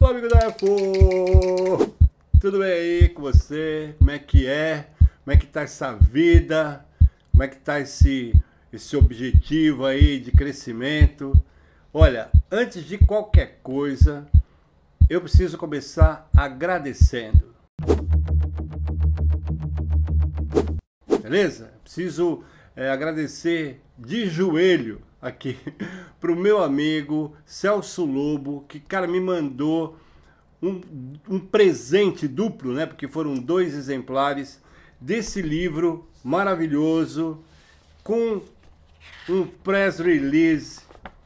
Olá, amigo da Apple, Tudo bem aí com você? Como é que é? Como é que tá essa vida? Como é que tá esse esse objetivo aí de crescimento. Olha, antes de qualquer coisa, eu preciso começar agradecendo. Beleza? Preciso é, agradecer de joelho aqui pro meu amigo Celso Lobo, que cara me mandou um, um presente duplo, né? Porque foram dois exemplares desse livro maravilhoso com um press release,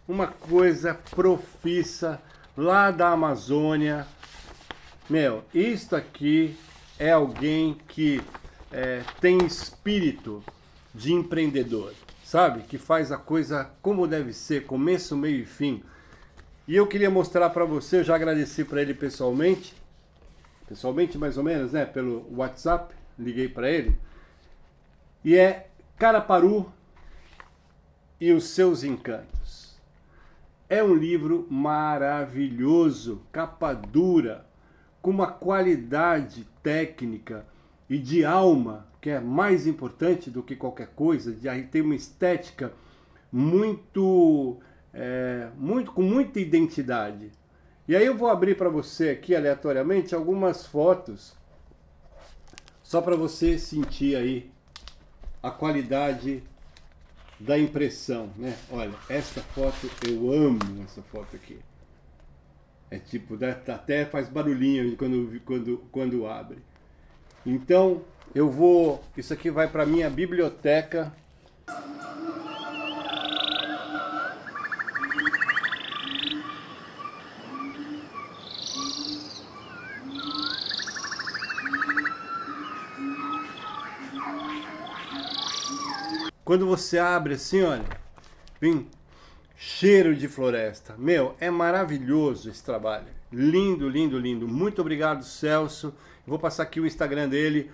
uma coisa profissa lá da Amazônia. Meu, isto aqui é alguém que é, tem espírito de empreendedor, sabe? Que faz a coisa como deve ser, começo, meio e fim. E eu queria mostrar para você, eu já agradeci para ele pessoalmente, pessoalmente mais ou menos, né? Pelo WhatsApp, liguei para ele. E é Caraparu e os seus encantos. É um livro maravilhoso, capa dura, com uma qualidade técnica e de alma que é mais importante do que qualquer coisa. Aí tem uma estética muito, é, muito com muita identidade. E aí eu vou abrir para você aqui aleatoriamente algumas fotos só para você sentir aí a qualidade da impressão, né? Olha, essa foto eu amo essa foto aqui. É tipo, até faz barulhinho quando, quando, quando abre. Então, eu vou. Isso aqui vai para minha biblioteca. Quando você abre assim, olha, vem cheiro de floresta. Meu, é maravilhoso esse trabalho. Lindo, lindo, lindo. Muito obrigado, Celso. Vou passar aqui o Instagram dele.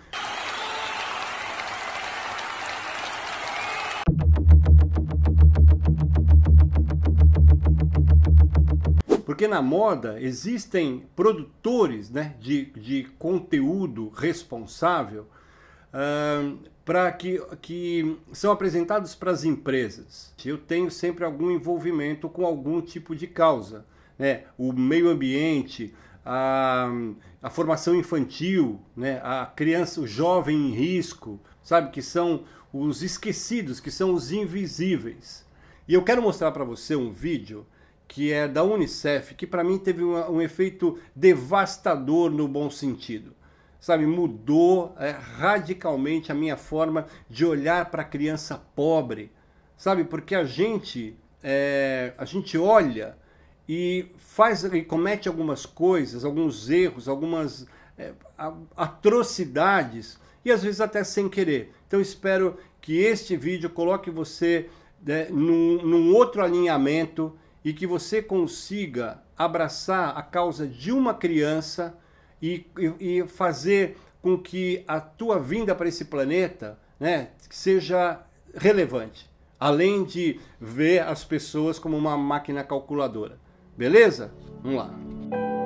Porque na moda existem produtores né, de, de conteúdo responsável Uh, para que, que são apresentados para as empresas. Eu tenho sempre algum envolvimento com algum tipo de causa, né? O meio ambiente, a, a formação infantil, né? A criança, o jovem em risco, sabe? Que são os esquecidos, que são os invisíveis. E eu quero mostrar para você um vídeo que é da Unicef, que para mim teve um efeito devastador no bom sentido sabe, mudou é, radicalmente a minha forma de olhar para a criança pobre, sabe, porque a gente, é, a gente olha e faz e comete algumas coisas, alguns erros, algumas é, atrocidades e às vezes até sem querer. Então espero que este vídeo coloque você né, num, num outro alinhamento e que você consiga abraçar a causa de uma criança e, e, e fazer com que a tua vinda para esse planeta né, seja relevante, além de ver as pessoas como uma máquina calculadora. Beleza? Vamos lá.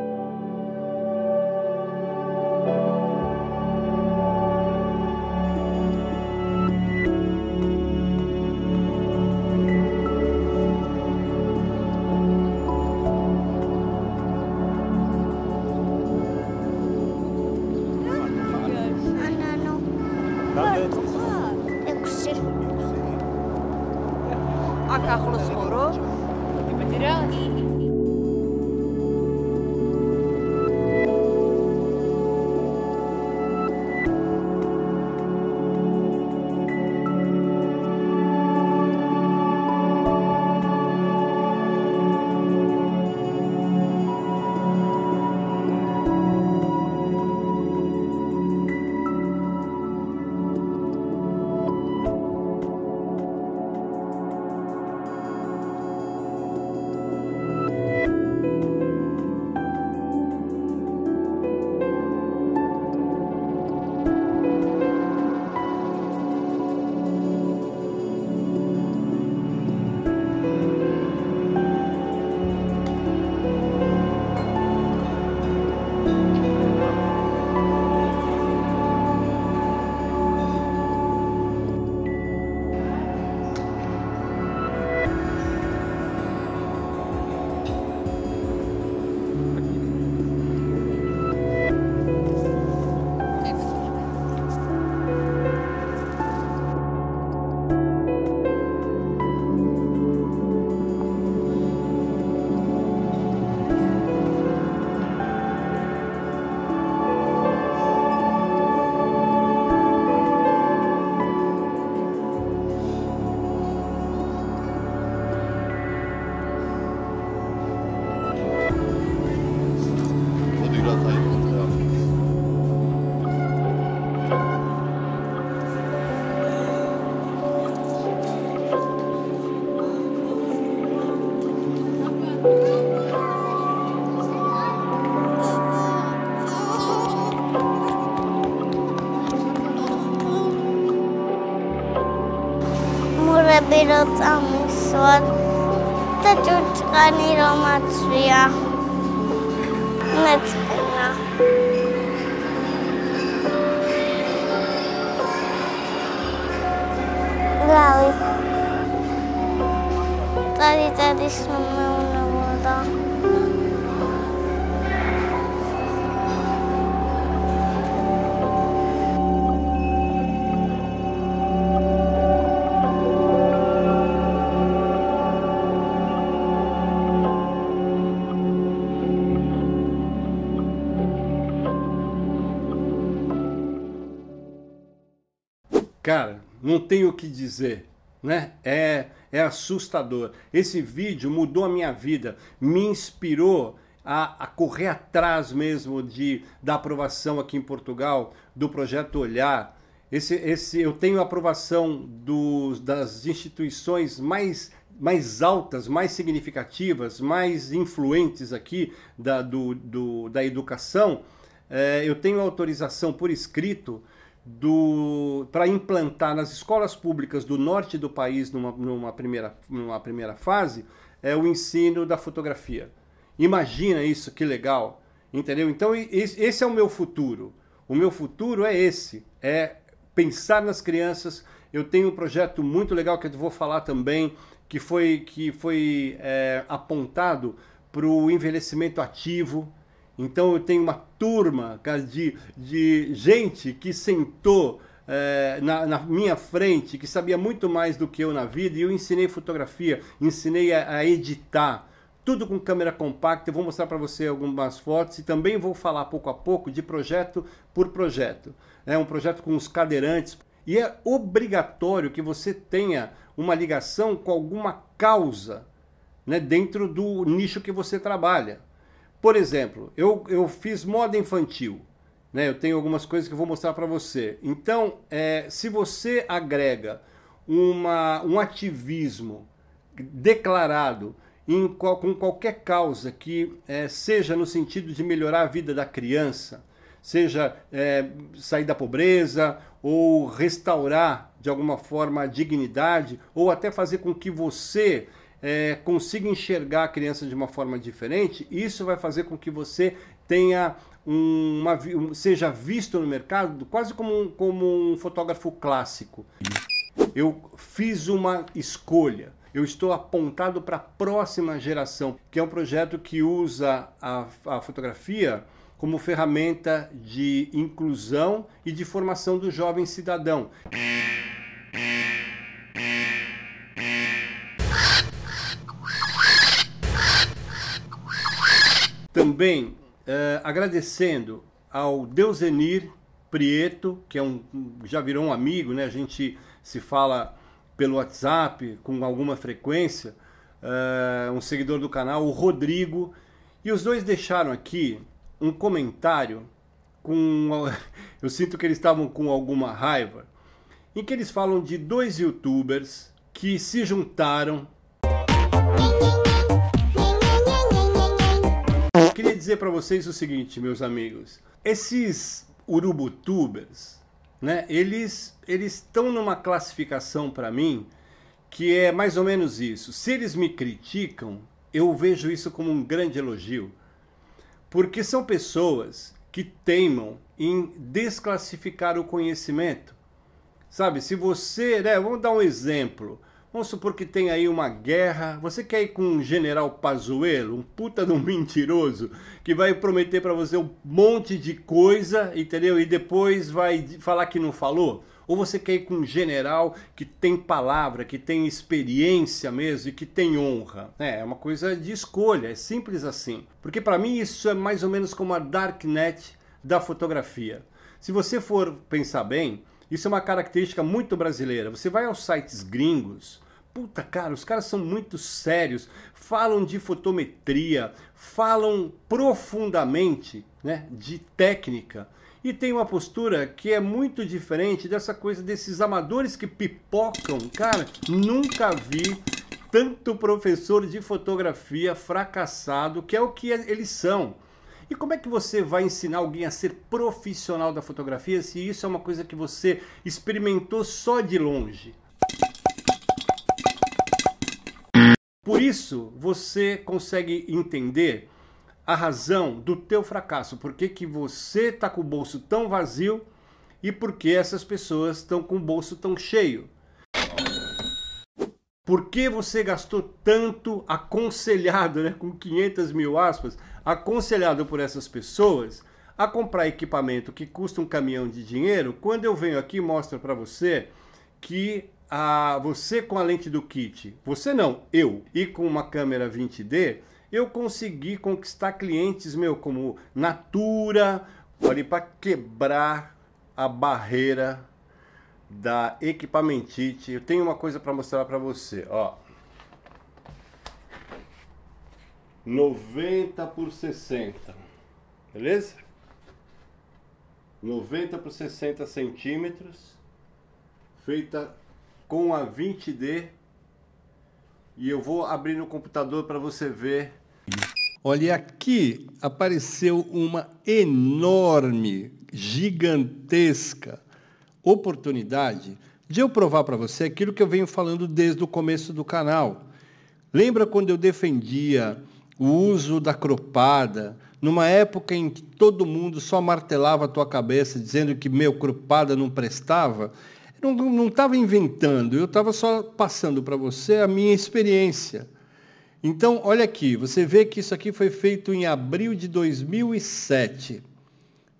ბიროწამის და ჭურჭყანი რომაცვია Cara, não tenho o que dizer, né? É, é assustador. Esse vídeo mudou a minha vida, me inspirou a, a, correr atrás mesmo de, da aprovação aqui em Portugal do projeto Olhar. Esse, esse, eu tenho aprovação do, das instituições mais, mais altas, mais significativas, mais influentes aqui da, do, do da educação. É, eu tenho autorização por escrito para implantar nas escolas públicas do norte do país, numa, numa, primeira, numa primeira fase, é o ensino da fotografia. Imagina isso, que legal! Entendeu? Então, esse é o meu futuro. O meu futuro é esse: é pensar nas crianças. Eu tenho um projeto muito legal que eu vou falar também, que foi, que foi é, apontado para o envelhecimento ativo então eu tenho uma turma cara, de, de gente que sentou é, na, na, minha frente, que sabia muito mais do que eu na vida, e eu ensinei fotografia, ensinei a, a editar, tudo com câmera compacta. Eu vou mostrar para você algumas fotos e também vou falar pouco a pouco de projeto por projeto. É um projeto com os cadeirantes. E é obrigatório que você tenha uma ligação com alguma causa né, dentro do nicho que você trabalha. Por exemplo, eu, eu fiz moda infantil. Né? Eu tenho algumas coisas que eu vou mostrar para você. Então, é, se você agrega uma, um ativismo declarado em, com qualquer causa que é, seja no sentido de melhorar a vida da criança, seja é, sair da pobreza ou restaurar de alguma forma a dignidade, ou até fazer com que você é, consiga enxergar a criança de uma forma diferente, isso vai fazer com que você tenha uma, seja visto no mercado quase como um, como um fotógrafo clássico. Eu fiz uma escolha. Eu estou apontado para a próxima geração, que é um projeto que usa a, a fotografia como ferramenta de inclusão e de formação do jovem cidadão. Também uh, agradecendo ao Deusenir Prieto, que é um, já virou um amigo, né? A gente se fala pelo WhatsApp com alguma frequência, uh, um seguidor do canal, o Rodrigo. E os dois deixaram aqui um comentário com. Eu sinto que eles estavam com alguma raiva, em que eles falam de dois youtubers que se juntaram queria dizer para vocês o seguinte, meus amigos. Esses urubutubers, né? Eles eles estão numa classificação para mim que é mais ou menos isso. Se eles me criticam, eu vejo isso como um grande elogio, porque são pessoas que teimam em desclassificar o conhecimento. Sabe, se você, né, vamos dar um exemplo. Vamos supor que tem aí uma guerra. Você quer ir com um general Pazuello, um puta de um mentiroso, que vai prometer para você um monte de coisa, entendeu? E depois vai falar que não falou? Ou você quer ir com um general que tem palavra, que tem experiência mesmo e que tem honra? É, é uma coisa de escolha, é simples assim. Porque para mim isso é mais ou menos como a darknet da fotografia. Se você for pensar bem, isso é uma característica muito brasileira. Você vai aos sites gringos, Puta, cara, os caras são muito sérios, falam de fotometria, falam profundamente né, de técnica e tem uma postura que é muito diferente dessa coisa desses amadores que pipocam. Cara, nunca vi tanto professor de fotografia fracassado, que é o que eles são. E como é que você vai ensinar alguém a ser profissional da fotografia se isso é uma coisa que você experimentou só de longe? Por isso, você consegue entender a razão do teu fracasso, por que, que você está com o bolso tão vazio e por que essas pessoas estão com o bolso tão cheio. Por que você gastou tanto aconselhado, né, com 500 mil aspas, aconselhado por essas pessoas a comprar equipamento que custa um caminhão de dinheiro, quando eu venho aqui e mostro para você que a você com a lente do kit, você não, eu, e com uma câmera 20D, eu consegui conquistar clientes meu como Natura, ali para quebrar a barreira da equipamentite. Eu tenho uma coisa para mostrar para você, ó. 90 por 60. Beleza? 90 por 60 centímetros, feita com a 20D e eu vou abrir no computador para você ver. Olha aqui, apareceu uma enorme, gigantesca oportunidade de eu provar para você aquilo que eu venho falando desde o começo do canal. Lembra quando eu defendia o uso da cropada, numa época em que todo mundo só martelava a tua cabeça dizendo que meu cropada não prestava? não estava inventando, eu estava só passando para você a minha experiência. Então, olha aqui, você vê que isso aqui foi feito em abril de 2007.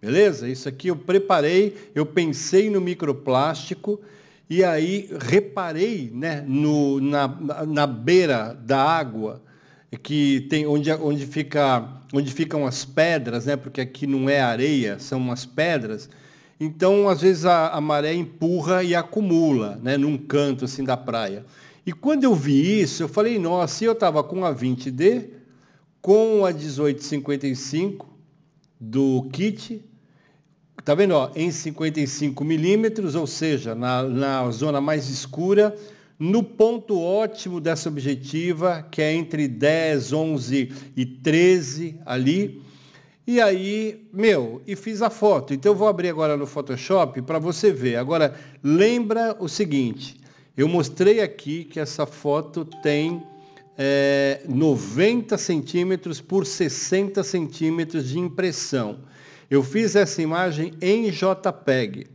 Beleza? Isso aqui eu preparei, eu pensei no microplástico e aí reparei né, no, na, na beira da água, que tem onde, onde, fica, onde ficam as pedras, né, porque aqui não é areia, são umas pedras então, às vezes, a, a maré empurra e acumula, né, num canto assim da praia. E quando eu vi isso, eu falei, nossa, eu estava com a 20D, com a 1855 do kit, tá vendo? Ó, em 55 milímetros, ou seja, na, na zona mais escura, no ponto ótimo dessa objetiva, que é entre 10, 11 e 13 ali, e aí, meu, e fiz a foto. Então eu vou abrir agora no Photoshop para você ver. Agora, lembra o seguinte, eu mostrei aqui que essa foto tem é, 90 centímetros por 60 centímetros de impressão. Eu fiz essa imagem em JPEG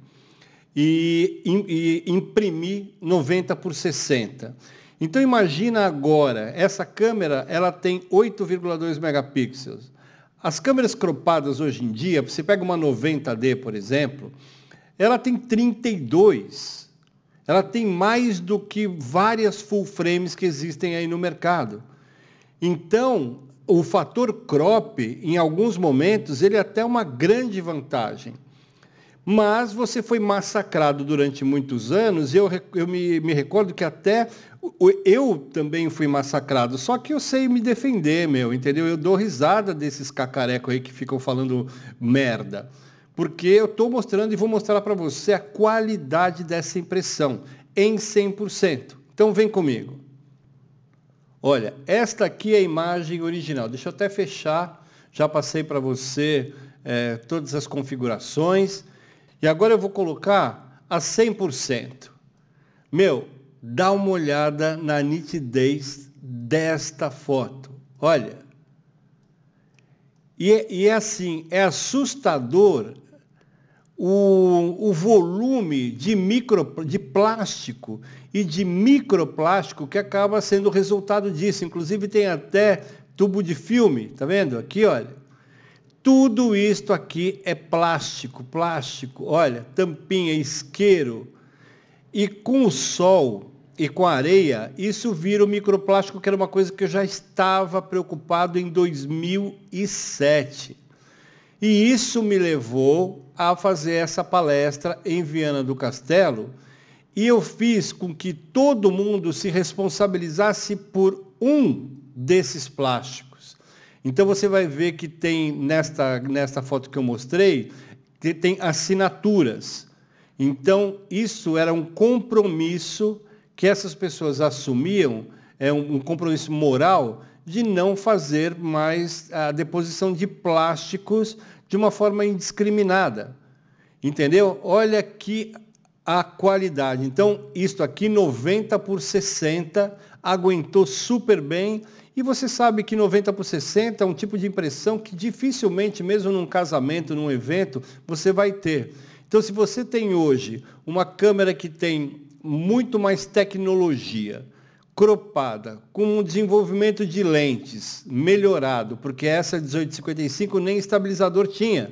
e, e, e imprimi 90 por 60. Então imagina agora, essa câmera ela tem 8,2 megapixels. As câmeras cropadas hoje em dia, você pega uma 90D, por exemplo, ela tem 32. Ela tem mais do que várias full frames que existem aí no mercado. Então, o fator crop, em alguns momentos, ele é até uma grande vantagem. Mas você foi massacrado durante muitos anos. Eu, eu me, me recordo que até eu também fui massacrado, só que eu sei me defender, meu, entendeu? Eu dou risada desses cacarecos aí que ficam falando merda. Porque eu estou mostrando e vou mostrar para você a qualidade dessa impressão em 100%. Então vem comigo. Olha, esta aqui é a imagem original. Deixa eu até fechar. Já passei para você é, todas as configurações. E agora eu vou colocar a 100%. Meu, dá uma olhada na nitidez desta foto. Olha. E, e é assim, é assustador o, o volume de, micro, de plástico e de microplástico que acaba sendo o resultado disso. Inclusive tem até tubo de filme, tá vendo? Aqui, olha. Tudo isto aqui é plástico, plástico, olha, tampinha, isqueiro. E com o sol, e com a areia, isso vira o microplástico, que era uma coisa que eu já estava preocupado em 2007. E isso me levou a fazer essa palestra em Viana do Castelo, e eu fiz com que todo mundo se responsabilizasse por um desses plásticos. Então você vai ver que tem nesta, nesta foto que eu mostrei, que tem assinaturas. Então isso era um compromisso que essas pessoas assumiam é, um, um compromisso moral de não fazer mais a deposição de plásticos de uma forma indiscriminada. Entendeu? Olha que a qualidade. Então, isto aqui 90 por 60 aguentou super bem. E você sabe que 90 por 60 é um tipo de impressão que dificilmente, mesmo num casamento, num evento, você vai ter. Então, se você tem hoje uma câmera que tem muito mais tecnologia, cropada, com um desenvolvimento de lentes melhorado, porque essa 1855 nem estabilizador tinha.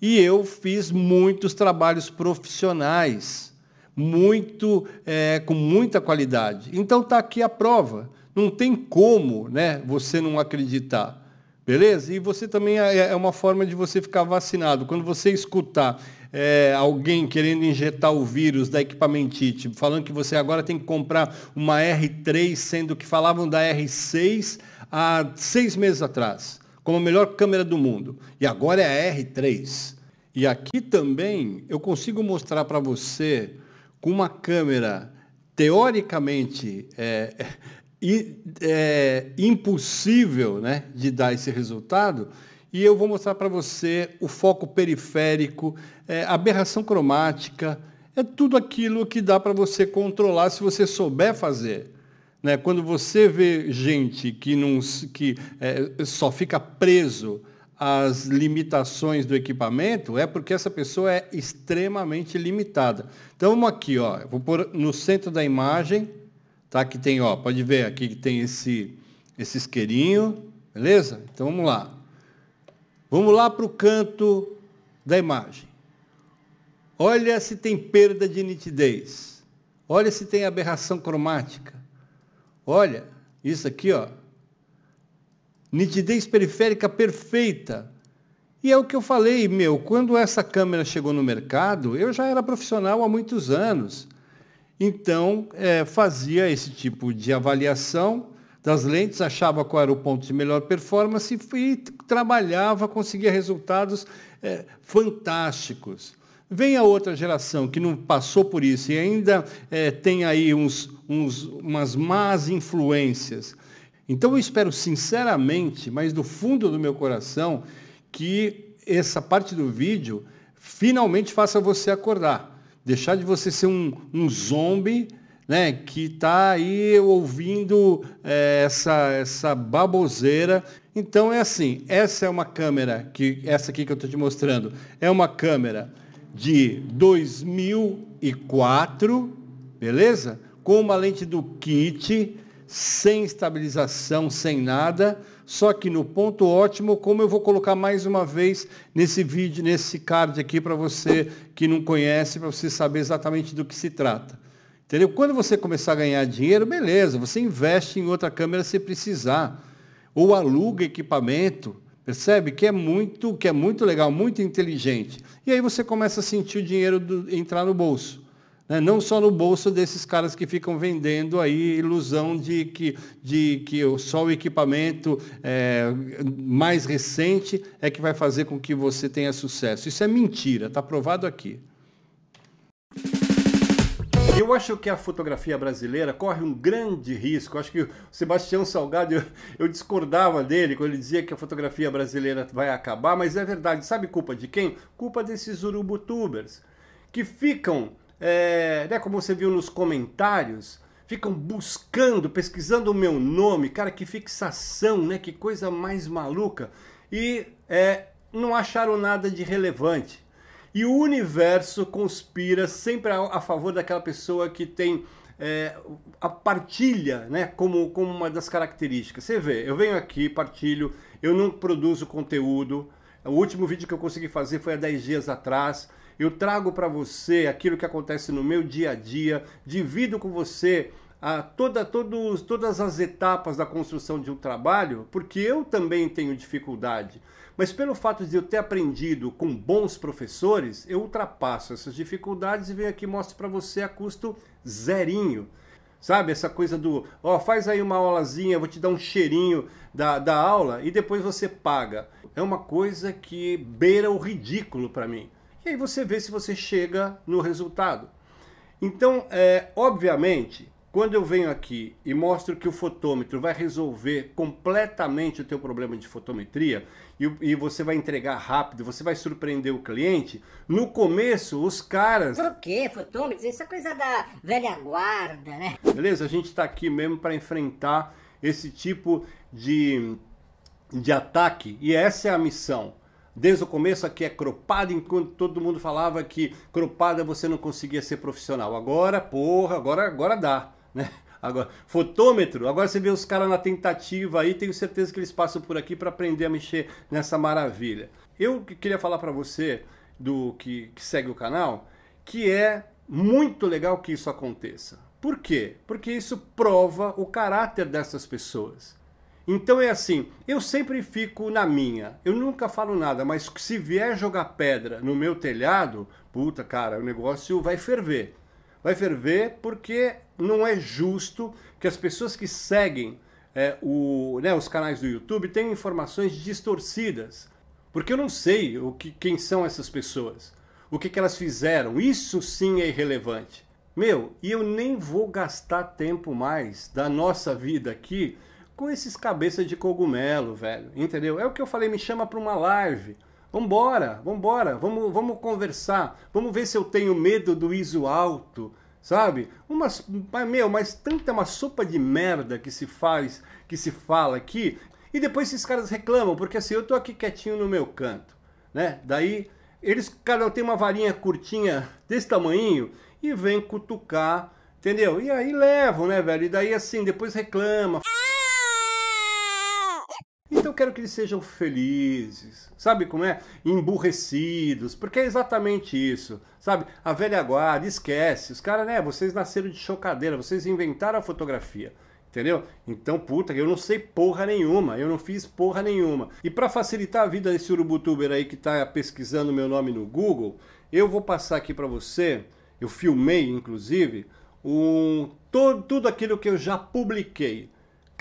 E eu fiz muitos trabalhos profissionais, muito é, com muita qualidade. Então está aqui a prova. Não tem como né, você não acreditar. Beleza? E você também é, é uma forma de você ficar vacinado. Quando você escutar é, alguém querendo injetar o vírus da equipamentite, falando que você agora tem que comprar uma R3, sendo que falavam da R6 há seis meses atrás, como a melhor câmera do mundo. E agora é a R3. E aqui também eu consigo mostrar para você com uma câmera teoricamente é, é, é, impossível né, de dar esse resultado, e eu vou mostrar para você o foco periférico, é, aberração cromática, é tudo aquilo que dá para você controlar se você souber fazer. Né? Quando você vê gente que, não, que é, só fica preso às limitações do equipamento, é porque essa pessoa é extremamente limitada. Então vamos aqui, ó, vou pôr no centro da imagem, tá? Que tem, ó, pode ver aqui que tem esse, esse isqueirinho, beleza? Então vamos lá. Vamos lá para o canto da imagem. Olha se tem perda de nitidez. Olha se tem aberração cromática. Olha, isso aqui, ó. Nitidez periférica perfeita. E é o que eu falei, meu, quando essa câmera chegou no mercado, eu já era profissional há muitos anos. Então, é, fazia esse tipo de avaliação das lentes, achava qual era o ponto de melhor performance e trabalhava, conseguia resultados é, fantásticos. Vem a outra geração que não passou por isso e ainda é, tem aí uns, uns, umas más influências. Então eu espero sinceramente, mas do fundo do meu coração, que essa parte do vídeo finalmente faça você acordar. Deixar de você ser um, um zombie né, que está aí ouvindo é, essa, essa baboseira. Então é assim, essa é uma câmera, que essa aqui que eu estou te mostrando, é uma câmera de 2004, beleza? Com uma lente do kit, sem estabilização, sem nada, só que no ponto ótimo, como eu vou colocar mais uma vez nesse vídeo, nesse card aqui para você que não conhece, para você saber exatamente do que se trata. Entendeu? Quando você começar a ganhar dinheiro, beleza, você investe em outra câmera se precisar. Ou aluga equipamento, percebe? Que é muito, que é muito legal, muito inteligente. E aí você começa a sentir o dinheiro do, entrar no bolso. Né? Não só no bolso desses caras que ficam vendendo aí ilusão de que, de que só o equipamento é, mais recente é que vai fazer com que você tenha sucesso. Isso é mentira, está provado aqui. Eu acho que a fotografia brasileira corre um grande risco. Eu acho que o Sebastião Salgado, eu, eu, discordava dele quando ele dizia que a fotografia brasileira vai acabar, mas é verdade. Sabe culpa de quem? Culpa desses urubutubers que ficam, é, né, como você viu nos comentários, ficam buscando, pesquisando o meu nome. Cara, que fixação, né? Que coisa mais maluca. E é, não acharam nada de relevante. E o universo conspira sempre a, a favor daquela pessoa que tem é, a partilha né, como, como uma das características. Você vê, eu venho aqui, partilho, eu não produzo conteúdo. O último vídeo que eu consegui fazer foi há 10 dias atrás. Eu trago para você aquilo que acontece no meu dia a dia, divido com você a toda, todos, todas as etapas da construção de um trabalho, porque eu também tenho dificuldade. Mas pelo fato de eu ter aprendido com bons professores, eu ultrapasso essas dificuldades e venho aqui e mostro para você a custo zerinho. Sabe, essa coisa do, ó, faz aí uma aulazinha, vou te dar um cheirinho da, da aula e depois você paga. É uma coisa que beira o ridículo para mim. E aí você vê se você chega no resultado. Então, é, obviamente, quando eu venho aqui e mostro que o fotômetro vai resolver completamente o teu problema de fotometria, e, você vai entregar rápido, você vai surpreender o cliente. No começo, os caras. Por quê, Fotômetros? Isso é coisa da velha guarda, né? Beleza, a gente está aqui mesmo para enfrentar esse tipo de, de ataque e essa é a missão. Desde o começo aqui é cropada, enquanto todo mundo falava que cropada é você não conseguia ser profissional. Agora, porra, agora, agora dá, né? Agora, fotômetro, agora você vê os caras na tentativa aí, tenho certeza que eles passam por aqui para aprender a mexer nessa maravilha. Eu queria falar para você do que, que segue o canal que é muito legal que isso aconteça. Por quê? Porque isso prova o caráter dessas pessoas. Então é assim, eu sempre fico na minha, eu nunca falo nada, mas se vier jogar pedra no meu telhado, puta cara, o negócio vai ferver. Vai ferver porque não é justo que as pessoas que seguem é, o, né, os canais do YouTube tenham informações distorcidas. Porque eu não sei o que, quem são essas pessoas, o que, que elas fizeram. Isso sim é irrelevante. Meu, e eu nem vou gastar tempo mais da nossa vida aqui com esses cabeças de cogumelo, velho. Entendeu? É o que eu falei, me chama para uma live. Vambora, vambora, vamos, vamos conversar, vamos ver se eu tenho medo do ISO alto, sabe? Umas, meu, mas tanta uma sopa de merda que se faz, que se fala aqui, e depois esses caras reclamam, porque assim, eu tô aqui quietinho no meu canto, né? Daí, eles, cada um tem uma varinha curtinha desse tamanho e vem cutucar, entendeu? E aí levam, né, velho? E daí assim, depois reclama. Então eu quero que eles sejam felizes, sabe como é? Emburrecidos, porque é exatamente isso, sabe? A velha guarda, esquece, os caras, né? Vocês nasceram de chocadeira, vocês inventaram a fotografia. Entendeu? Então, puta, eu não sei porra nenhuma, eu não fiz porra nenhuma. E para facilitar a vida desse urubutuber aí que tá pesquisando meu nome no Google, eu vou passar aqui para você, eu filmei inclusive, um, todo, tudo aquilo que eu já publiquei.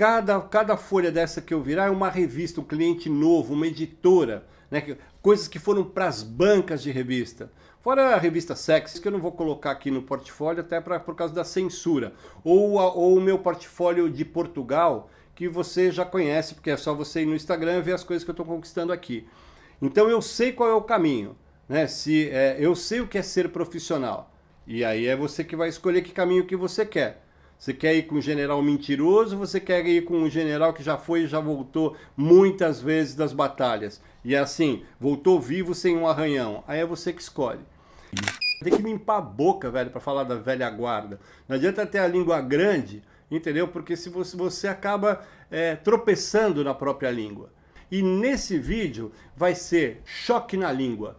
Cada, cada folha dessa que eu virar é uma revista, um cliente novo, uma editora, né? coisas que foram para as bancas de revista. Fora a revista sexy, que eu não vou colocar aqui no portfólio, até pra, por causa da censura. Ou, a, ou o meu portfólio de Portugal, que você já conhece, porque é só você ir no Instagram e ver as coisas que eu estou conquistando aqui. Então eu sei qual é o caminho. Né? Se, é, eu sei o que é ser profissional. E aí é você que vai escolher que caminho que você quer. Você quer ir com um general mentiroso, você quer ir com um general que já foi e já voltou muitas vezes das batalhas. E é assim, voltou vivo sem um arranhão. Aí é você que escolhe. Tem que limpar a boca, velho, para falar da velha guarda. Não adianta ter a língua grande, entendeu? Porque se você, você acaba é, tropeçando na própria língua. E nesse vídeo vai ser choque na língua.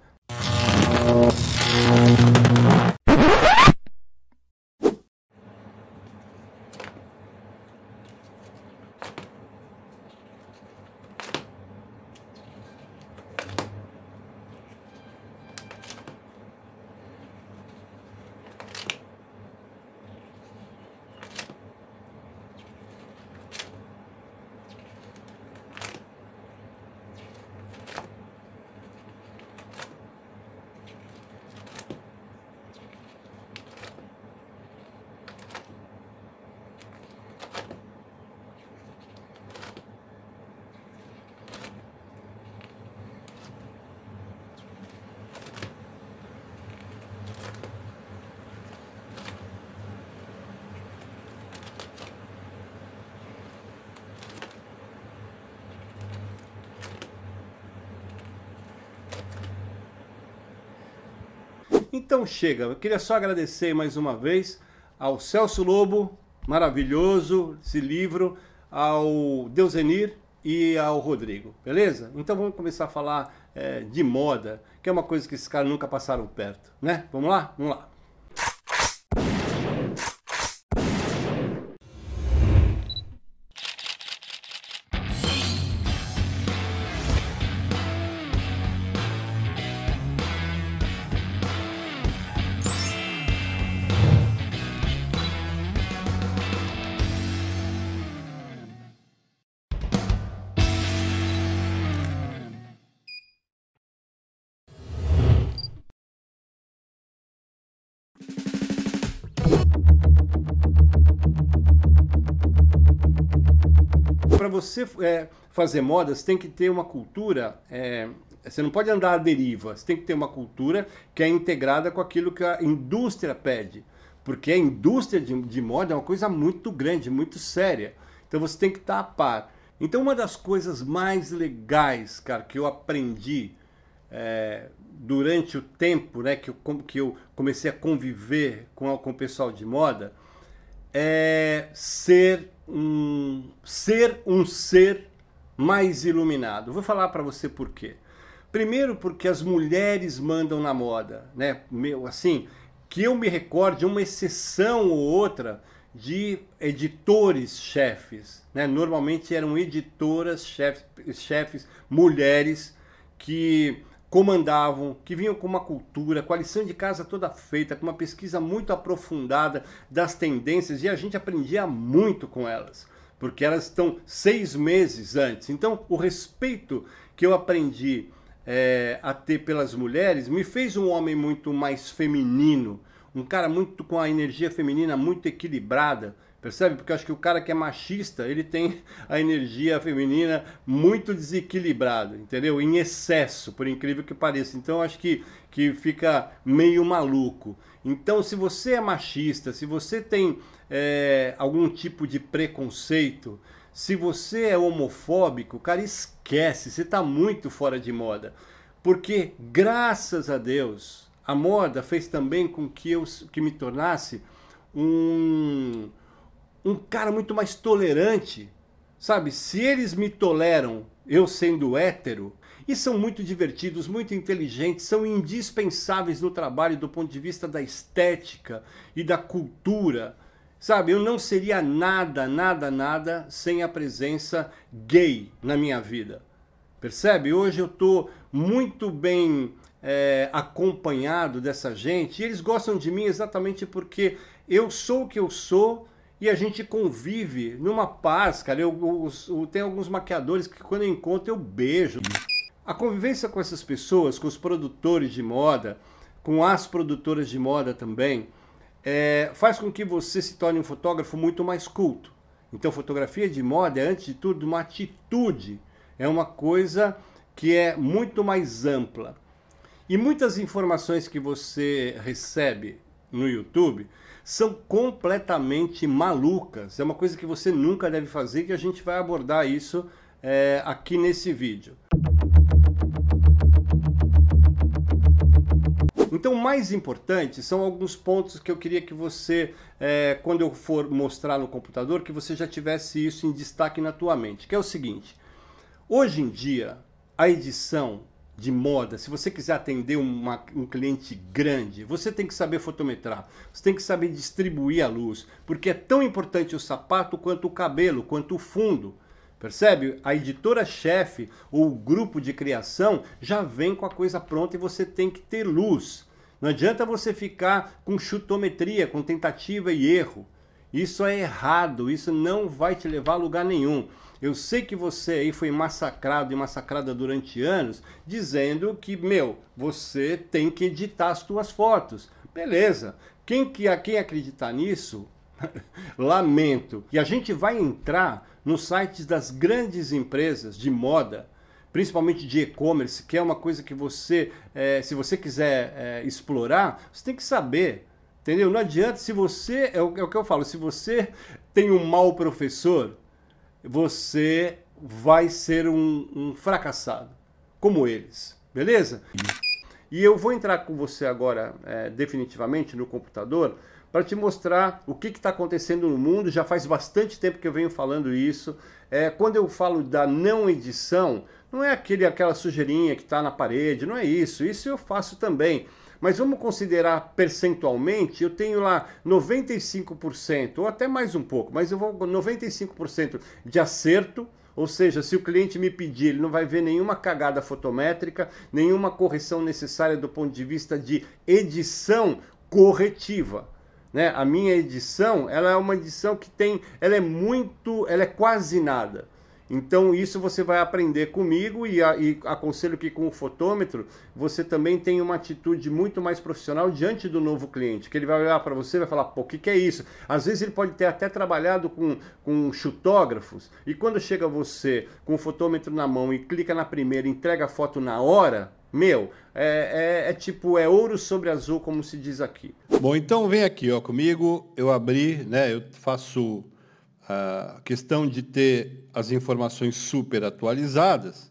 Então chega, eu queria só agradecer mais uma vez ao Celso Lobo, maravilhoso esse livro, ao Deusenir e ao Rodrigo, beleza? Então vamos começar a falar é, de moda, que é uma coisa que esses caras nunca passaram perto, né? Vamos lá? Vamos lá. você é, fazer moda, você tem que ter uma cultura. É, você não pode andar à deriva, você tem que ter uma cultura que é integrada com aquilo que a indústria pede. Porque a indústria de, de moda é uma coisa muito grande, muito séria. Então você tem que estar a par. Então, uma das coisas mais legais, cara, que eu aprendi é, durante o tempo né, que, eu, que eu comecei a conviver com, com o pessoal de moda é ser um ser um ser mais iluminado. Vou falar para você por quê. Primeiro porque as mulheres mandam na moda, né? Meu, assim, que eu me recorde uma exceção ou outra de editores chefes, né? Normalmente eram editoras chefes, chefes mulheres que comandavam, que vinham com uma cultura, com a lição de casa toda feita, com uma pesquisa muito aprofundada das tendências e a gente aprendia muito com elas, porque elas estão seis meses antes. Então, o respeito que eu aprendi é, a ter pelas mulheres me fez um homem muito mais feminino, um cara muito com a energia feminina muito equilibrada Percebe? Porque eu acho que o cara que é machista, ele tem a energia feminina muito desequilibrada, entendeu? Em excesso, por incrível que pareça. Então eu acho que, que fica meio maluco. Então, se você é machista, se você tem é, algum tipo de preconceito, se você é homofóbico, cara, esquece, você está muito fora de moda. Porque, graças a Deus, a moda fez também com que eu que me tornasse um um cara muito mais tolerante. Sabe, se eles me toleram, eu sendo hétero, e são muito divertidos, muito inteligentes, são indispensáveis no trabalho do ponto de vista da estética e da cultura. Sabe, eu não seria nada, nada, nada sem a presença gay na minha vida. Percebe? Hoje eu estou muito bem é, acompanhado dessa gente e eles gostam de mim exatamente porque eu sou o que eu sou e a gente convive numa paz, cara. Eu, eu, eu, tem alguns maquiadores que quando eu encontro eu beijo. A convivência com essas pessoas, com os produtores de moda, com as produtoras de moda também, é, faz com que você se torne um fotógrafo muito mais culto. Então, fotografia de moda é, antes de tudo, uma atitude, é uma coisa que é muito mais ampla. E muitas informações que você recebe no YouTube são completamente malucas. É uma coisa que você nunca deve fazer, que a gente vai abordar isso é, aqui nesse vídeo. Então, o mais importante são alguns pontos que eu queria que você, é, quando eu for mostrar no computador, que você já tivesse isso em destaque na tua mente, que é o seguinte. Hoje em dia, a edição de moda, se você quiser atender uma, um cliente grande, você tem que saber fotometrar, você tem que saber distribuir a luz, porque é tão importante o sapato quanto o cabelo, quanto o fundo. Percebe? A editora-chefe ou o grupo de criação já vem com a coisa pronta e você tem que ter luz. Não adianta você ficar com chutometria, com tentativa e erro. Isso é errado, isso não vai te levar a lugar nenhum. Eu sei que você aí foi massacrado e massacrada durante anos, dizendo que, meu, você tem que editar as suas fotos. Beleza. Quem, que, a quem acreditar nisso, lamento. E a gente vai entrar nos sites das grandes empresas de moda, principalmente de e-commerce, que é uma coisa que você, é, se você quiser é, explorar, você tem que saber. Entendeu? Não adianta se você, é o, é o que eu falo, se você tem um mau professor, você vai ser um, um fracassado, como eles, beleza? E eu vou entrar com você agora é, definitivamente no computador para te mostrar o que está acontecendo no mundo. Já faz bastante tempo que eu venho falando isso. É, quando eu falo da não edição, não é aquele, aquela sujeirinha que está na parede, não é isso. Isso eu faço também mas vamos considerar percentualmente, eu tenho lá 95% ou até mais um pouco, mas eu vou 95% de acerto, ou seja, se o cliente me pedir, ele não vai ver nenhuma cagada fotométrica, nenhuma correção necessária do ponto de vista de edição corretiva. Né? A minha edição, ela é uma edição que tem, ela é muito, ela é quase nada. Então, isso você vai aprender comigo e, a, e aconselho que com o fotômetro você também tenha uma atitude muito mais profissional diante do novo cliente, que ele vai olhar para você e vai falar: pô, o que, que é isso? Às vezes ele pode ter até trabalhado com, com chutógrafos e quando chega você com o fotômetro na mão e clica na primeira, entrega a foto na hora, meu, é, é, é, tipo, é ouro sobre azul, como se diz aqui. Bom, então vem aqui ó, comigo, eu abri, né? Eu faço a questão de ter as informações super atualizadas.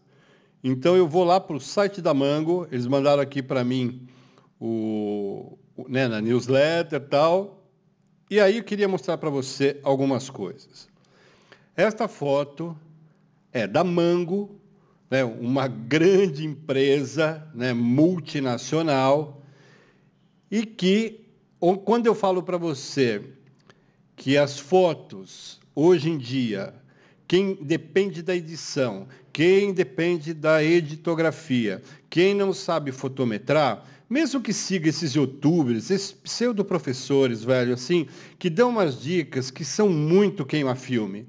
Então eu vou lá para o site da Mango, eles mandaram aqui para mim o, né, na newsletter e tal. E aí eu queria mostrar para você algumas coisas. Esta foto é da Mango, né, uma grande empresa né, multinacional, e que, quando eu falo para você que as fotos hoje em dia, quem depende da edição, quem depende da editografia, quem não sabe fotometrar, mesmo que siga esses youtubers, esses pseudo-professores, velho, assim, que dão umas dicas que são muito queima-filme.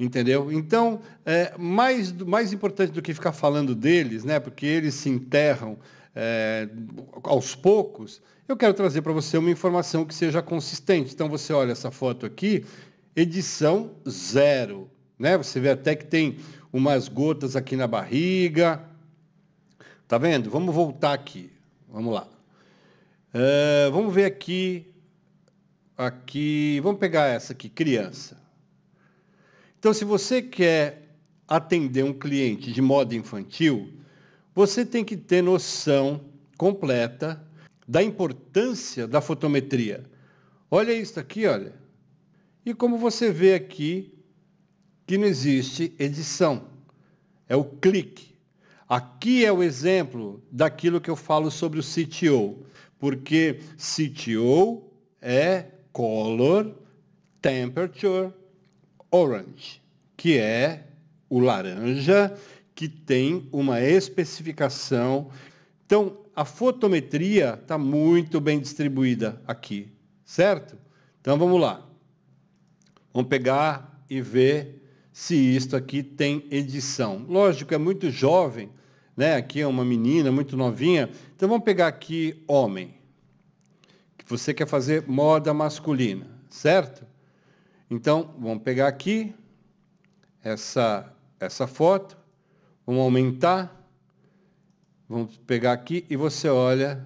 Entendeu? Então, é, mais, mais importante do que ficar falando deles, né? Porque eles se enterram é, aos poucos, eu quero trazer para você uma informação que seja consistente. Então, você olha essa foto aqui, edição zero. Né? Você vê até que tem umas gotas aqui na barriga. Tá vendo? Vamos voltar aqui. Vamos lá. Uh, vamos ver aqui. Aqui. Vamos pegar essa aqui, criança. Então, se você quer atender um cliente de modo infantil, você tem que ter noção completa da importância da fotometria. Olha isso aqui, olha. E como você vê aqui, que não existe edição, é o clique. Aqui é o exemplo daquilo que eu falo sobre o CTO, porque CTO é color, temperature, orange, que é o laranja que tem uma especificação. Então, a fotometria está muito bem distribuída aqui, certo? Então, vamos lá. Vamos pegar e ver se isto aqui tem edição. Lógico, é muito jovem, né? Aqui é uma menina muito novinha. Então vamos pegar aqui homem. Que você quer fazer moda masculina, certo? Então vamos pegar aqui essa essa foto, vamos aumentar, vamos pegar aqui e você olha,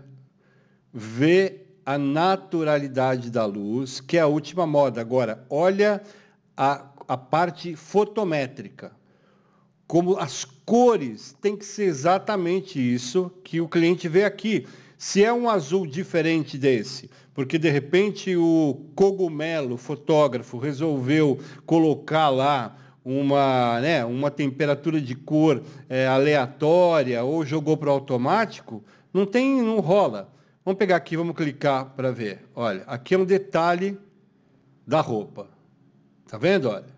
vê a naturalidade da luz, que é a última moda. Agora, olha a, a parte fotométrica. Como as cores têm que ser exatamente isso que o cliente vê aqui. Se é um azul diferente desse, porque de repente o cogumelo o fotógrafo resolveu colocar lá uma, né, uma temperatura de cor é, aleatória ou jogou para automático, não tem, não rola. Vamos pegar aqui, vamos clicar para ver. Olha, aqui é um detalhe da roupa. Tá vendo? Olha.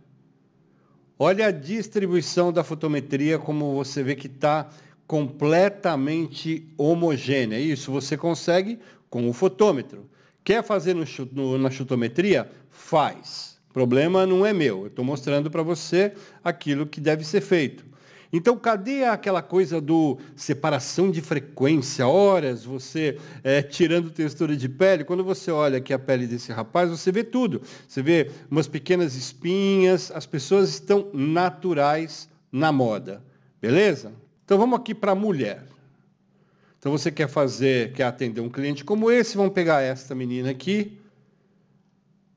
Olha a distribuição da fotometria, como você vê que está completamente homogênea. É isso você consegue com o fotômetro. Quer fazer no, no, na chutometria? Faz. O problema não é meu. Eu estou mostrando para você aquilo que deve ser feito. Então, cadê aquela coisa do separação de frequência, horas, você é, tirando textura de pele? Quando você olha aqui a pele desse rapaz, você vê tudo. Você vê umas pequenas espinhas, as pessoas estão naturais na moda. Beleza? Então vamos aqui para a mulher. Então você quer fazer, quer atender um cliente como esse, vamos pegar esta menina aqui.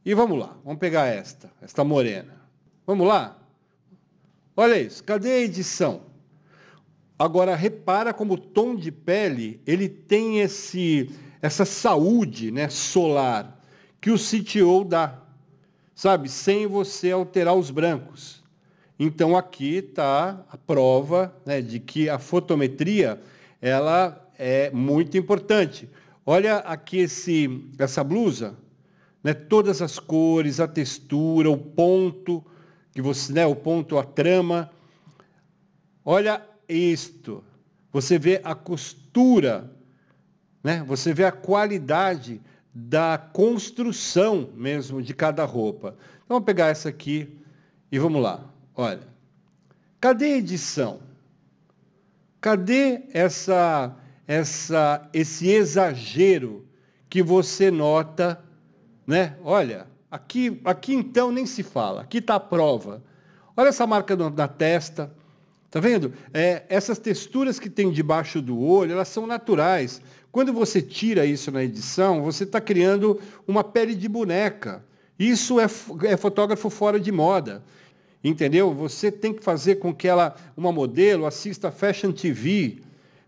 E vamos lá, vamos pegar esta, esta morena. Vamos lá? Olha isso, cadê a edição? Agora repara como o tom de pele ele tem esse essa saúde, né, solar que o CTO dá, sabe, sem você alterar os brancos. Então aqui está a prova né, de que a fotometria ela é muito importante. Olha aqui esse, essa blusa, né, todas as cores, a textura, o ponto, que você, né, o ponto, a trama. Olha isto. Você vê a costura, né? Você vê a qualidade da construção mesmo de cada roupa. Então vamos pegar essa aqui e vamos lá. Olha. Cadê a edição? Cadê essa essa esse exagero que você nota, né? Olha, Aqui, aqui então nem se fala. Aqui está a prova. Olha essa marca na testa. Tá vendo? É, essas texturas que tem debaixo do olho, elas são naturais. Quando você tira isso na edição, você está criando uma pele de boneca. Isso é, é fotógrafo fora de moda. Entendeu? Você tem que fazer com que ela, uma modelo, assista Fashion TV.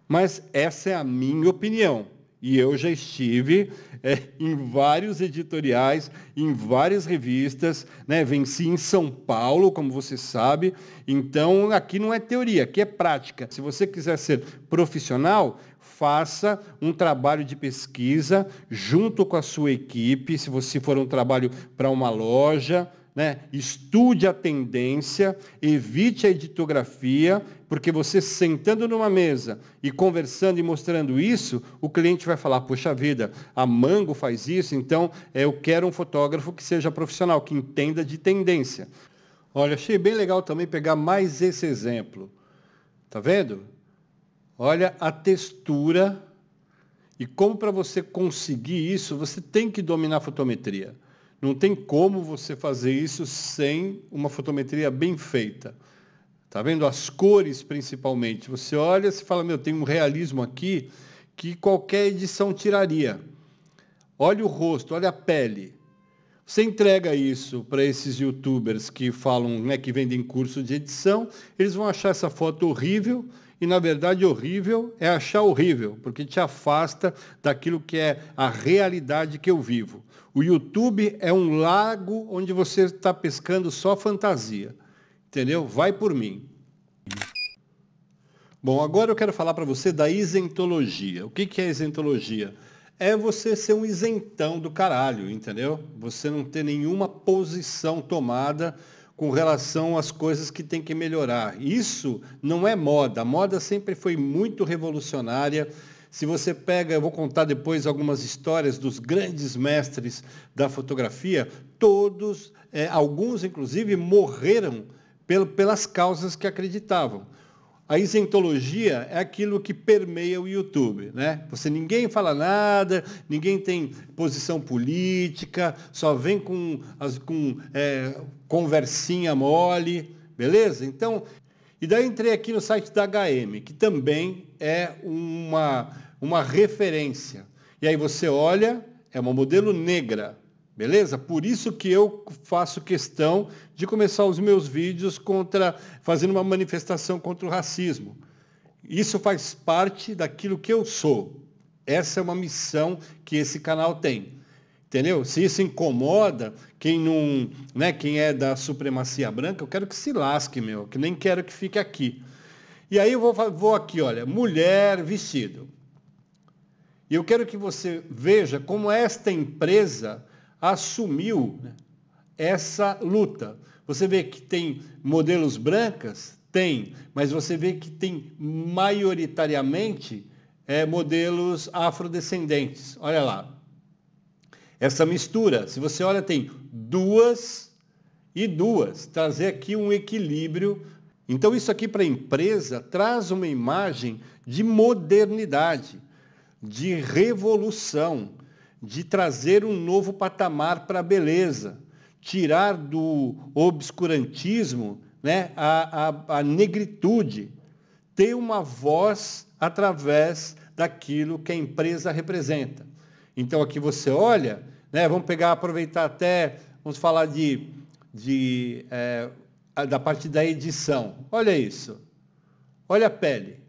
Mas essa é a minha opinião. E eu já estive é, em vários editoriais, em várias revistas, né? venci em São Paulo, como você sabe. Então, aqui não é teoria, aqui é prática. Se você quiser ser profissional, faça um trabalho de pesquisa junto com a sua equipe, se você for um trabalho para uma loja, né? Estude a tendência, evite a editografia, porque você sentando numa mesa e conversando e mostrando isso, o cliente vai falar: puxa vida, a Mango faz isso, então eu quero um fotógrafo que seja profissional, que entenda de tendência. Olha, achei bem legal também pegar mais esse exemplo. Tá vendo? Olha a textura e como para você conseguir isso, você tem que dominar a fotometria. Não tem como você fazer isso sem uma fotometria bem feita. Tá vendo as cores principalmente? Você olha e fala, meu, tem um realismo aqui que qualquer edição tiraria. Olha o rosto, olha a pele. Você entrega isso para esses youtubers que falam, né, que vendem curso de edição, eles vão achar essa foto horrível e na verdade horrível é achar horrível, porque te afasta daquilo que é a realidade que eu vivo. O YouTube é um lago onde você está pescando só fantasia. Entendeu? Vai por mim. Bom, agora eu quero falar para você da isentologia. O que, que é isentologia? É você ser um isentão do caralho, entendeu? Você não ter nenhuma posição tomada com relação às coisas que tem que melhorar. Isso não é moda. A moda sempre foi muito revolucionária se você pega, eu vou contar depois algumas histórias dos grandes mestres da fotografia, todos, é, alguns inclusive, morreram pelo, pelas causas que acreditavam. A isentologia é aquilo que permeia o YouTube, né? Você ninguém fala nada, ninguém tem posição política, só vem com, as, com é, conversinha mole, beleza? Então, e daí entrei aqui no site da HM, que também é uma uma referência. E aí você olha, é uma modelo negra, beleza? Por isso que eu faço questão de começar os meus vídeos contra fazendo uma manifestação contra o racismo. Isso faz parte daquilo que eu sou. Essa é uma missão que esse canal tem. Entendeu? Se isso incomoda quem não, né, quem é da supremacia branca, eu quero que se lasque, meu, que nem quero que fique aqui. E aí eu vou, vou aqui, olha, mulher vestido. E eu quero que você veja como esta empresa assumiu essa luta. Você vê que tem modelos brancas? Tem, mas você vê que tem maioritariamente é, modelos afrodescendentes. Olha lá. Essa mistura, se você olha, tem duas e duas. Trazer aqui um equilíbrio. Então, isso aqui para a empresa traz uma imagem de modernidade de revolução, de trazer um novo patamar para a beleza, tirar do obscurantismo né, a, a, a negritude, ter uma voz através daquilo que a empresa representa. Então aqui você olha, né, vamos pegar, aproveitar até, vamos falar de, de é, da parte da edição. Olha isso. Olha a pele.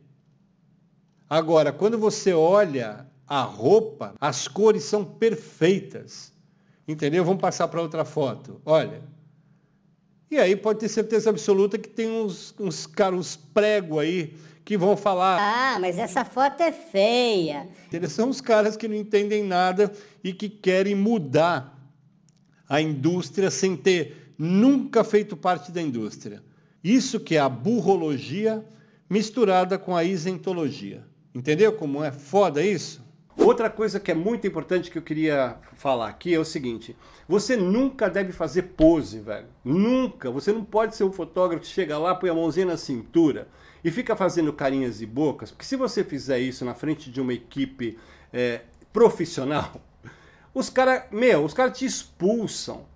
Agora, quando você olha a roupa, as cores são perfeitas. Entendeu? Vamos passar para outra foto. Olha. E aí pode ter certeza absoluta que tem uns, uns, cara, uns prego aí que vão falar. Ah, mas essa foto é feia. Eles são os caras que não entendem nada e que querem mudar a indústria sem ter nunca feito parte da indústria. Isso que é a burrologia misturada com a isentologia. Entendeu como é foda isso? Outra coisa que é muito importante que eu queria falar aqui é o seguinte: você nunca deve fazer pose, velho. Nunca. Você não pode ser um fotógrafo que chega lá, põe a mãozinha na cintura e fica fazendo carinhas e bocas, porque se você fizer isso na frente de uma equipe é, profissional, os caras, meu, os caras te expulsam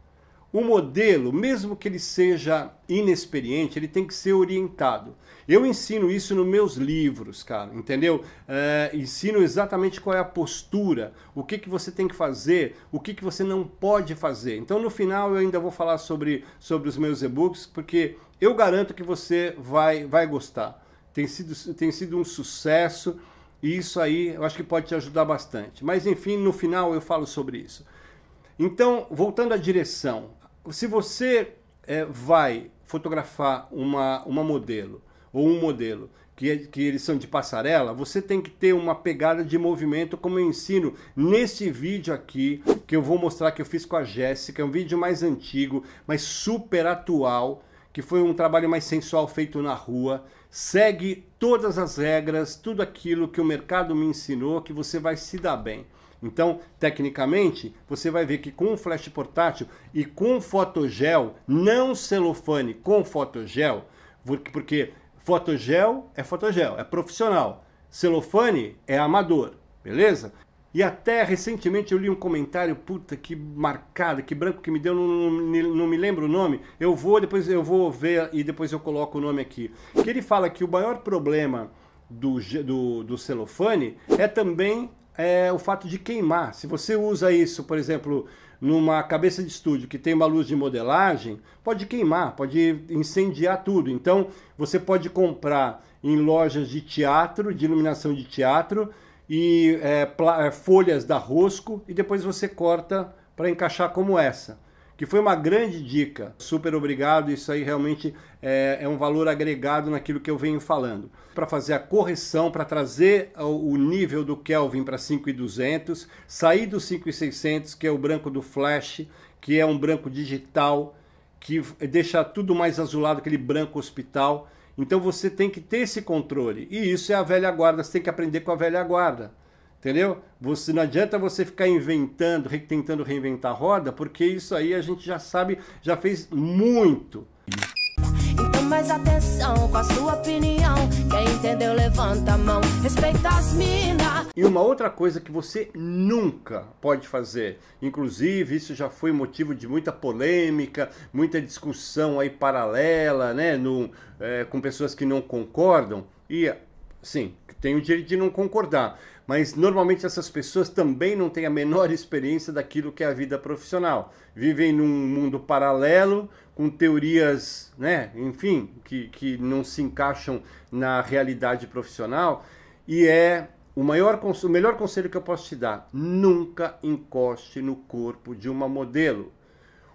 o modelo, mesmo que ele seja inexperiente, ele tem que ser orientado. Eu ensino isso nos meus livros, cara, entendeu? É, ensino exatamente qual é a postura, o que, que você tem que fazer, o que, que você não pode fazer. Então, no final, eu ainda vou falar sobre, sobre os meus e-books, porque eu garanto que você vai, vai gostar. Tem sido, tem sido um sucesso e isso aí eu acho que pode te ajudar bastante. Mas, enfim, no final eu falo sobre isso. Então, voltando à direção, se você é, vai fotografar uma, uma modelo ou um modelo que, é, que eles são de passarela, você tem que ter uma pegada de movimento, como eu ensino nesse vídeo aqui, que eu vou mostrar que eu fiz com a Jéssica, é um vídeo mais antigo, mas super atual, que foi um trabalho mais sensual feito na rua. Segue todas as regras, tudo aquilo que o mercado me ensinou, que você vai se dar bem. Então, tecnicamente, você vai ver que com o flash portátil e com fotogel, não celofane, com fotogel, porque fotogel é fotogel, é profissional. Celofane é amador, beleza? E até recentemente eu li um comentário, puta, que marcado, que branco que me deu, não, não, não, me lembro o nome. Eu vou, depois eu vou ver e depois eu coloco o nome aqui. Que ele fala que o maior problema do, do, do celofane é também é o fato de queimar. Se você usa isso, por exemplo, numa cabeça de estúdio que tem uma luz de modelagem, pode queimar, pode incendiar tudo. Então, você pode comprar em lojas de teatro, de iluminação de teatro, e é, é folhas da rosco, e depois você corta para encaixar como essa que foi uma grande dica. Super obrigado, isso aí realmente é, é um valor agregado naquilo que eu venho falando. Para fazer a correção, para trazer o, o nível do Kelvin para 5,200, sair do 5,600, que é o branco do flash, que é um branco digital, que deixa tudo mais azulado, aquele branco hospital. Então você tem que ter esse controle. E isso é a velha guarda, você tem que aprender com a velha guarda. Entendeu? Você não adianta você ficar inventando, tentando reinventar a roda, porque isso aí a gente já sabe, já fez muito. Então mais atenção com a sua opinião. Quem entendeu levanta a mão, respeita as minas. E uma outra coisa que você nunca pode fazer, inclusive isso já foi motivo de muita polêmica, muita discussão aí paralela, né, no, é, com pessoas que não concordam. E sim, tem o direito de não concordar mas normalmente essas pessoas também não têm a menor experiência daquilo que é a vida profissional. Vivem num mundo paralelo, com teorias, né, enfim, que, que não se encaixam na realidade profissional. E é o, maior, o melhor conselho que eu posso te dar: nunca encoste no corpo de uma modelo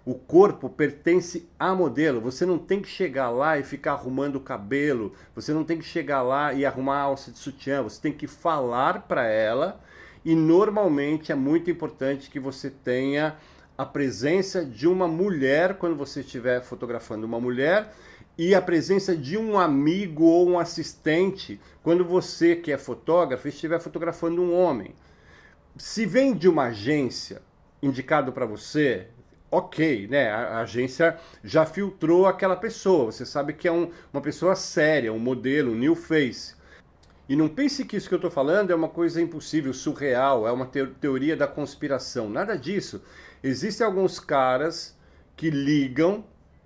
o corpo pertence a modelo. Você não tem que chegar lá e ficar arrumando o cabelo. Você não tem que chegar lá e arrumar a alça de sutiã. Você tem que falar para ela. E normalmente é muito importante que você tenha a presença de uma mulher quando você estiver fotografando uma mulher e a presença de um amigo ou um assistente quando você, que é fotógrafo, estiver fotografando um homem. Se vem de uma agência indicado para você, ok, né? A, agência já filtrou aquela pessoa. Você sabe que é um, uma pessoa séria, um modelo, um new face. E não pense que isso que eu estou falando é uma coisa impossível, surreal, é uma te teoria da conspiração. Nada disso. Existem alguns caras que ligam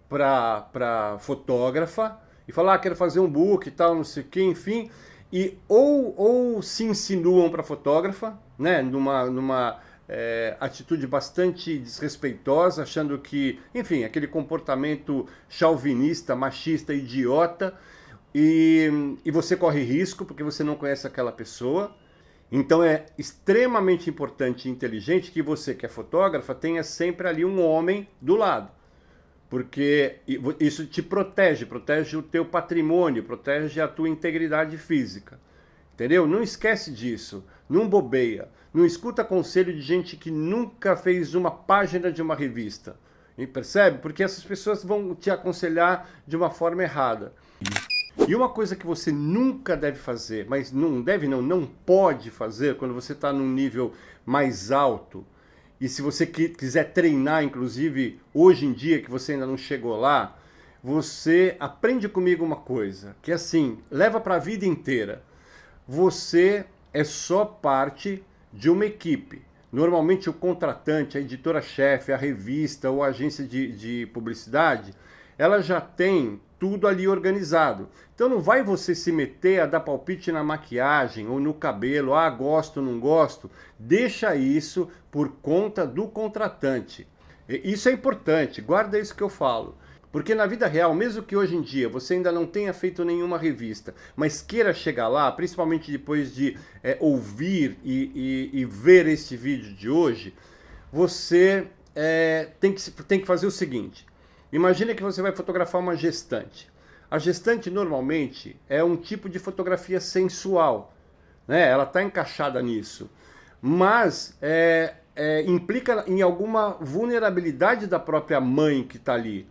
para fotógrafa e falam, ah, quero fazer um book e tal, não sei o que, enfim. E ou, ou se insinuam para fotógrafa, né? Numa, numa é, atitude bastante desrespeitosa, achando que, enfim, aquele comportamento chauvinista, machista, idiota, e, e você corre risco porque você não conhece aquela pessoa. Então é extremamente importante e inteligente que você, que é fotógrafa, tenha sempre ali um homem do lado. Porque isso te protege, protege o teu patrimônio, protege a tua integridade física entendeu? Não esquece disso, não bobeia, não escuta conselho de gente que nunca fez uma página de uma revista, e percebe? Porque essas pessoas vão te aconselhar de uma forma errada. E uma coisa que você nunca deve fazer, mas não deve não, não pode fazer quando você está num nível mais alto, e se você quiser treinar, inclusive hoje em dia que você ainda não chegou lá, você aprende comigo uma coisa, que é assim, leva para a vida inteira você é só parte de uma equipe. Normalmente o contratante, a editora-chefe, a revista ou a agência de, de publicidade, ela já tem tudo ali organizado. Então não vai você se meter a dar palpite na maquiagem ou no cabelo, ah, gosto, não gosto. Deixa isso por conta do contratante. Isso é importante, guarda isso que eu falo. Porque na vida real, mesmo que hoje em dia você ainda não tenha feito nenhuma revista, mas queira chegar lá, principalmente depois de é, ouvir e, e, e, ver este vídeo de hoje, você é, tem, que, tem que fazer o seguinte: imagine que você vai fotografar uma gestante. A gestante normalmente é um tipo de fotografia sensual, né? ela está encaixada nisso, mas é, implica em alguma vulnerabilidade da própria mãe que está ali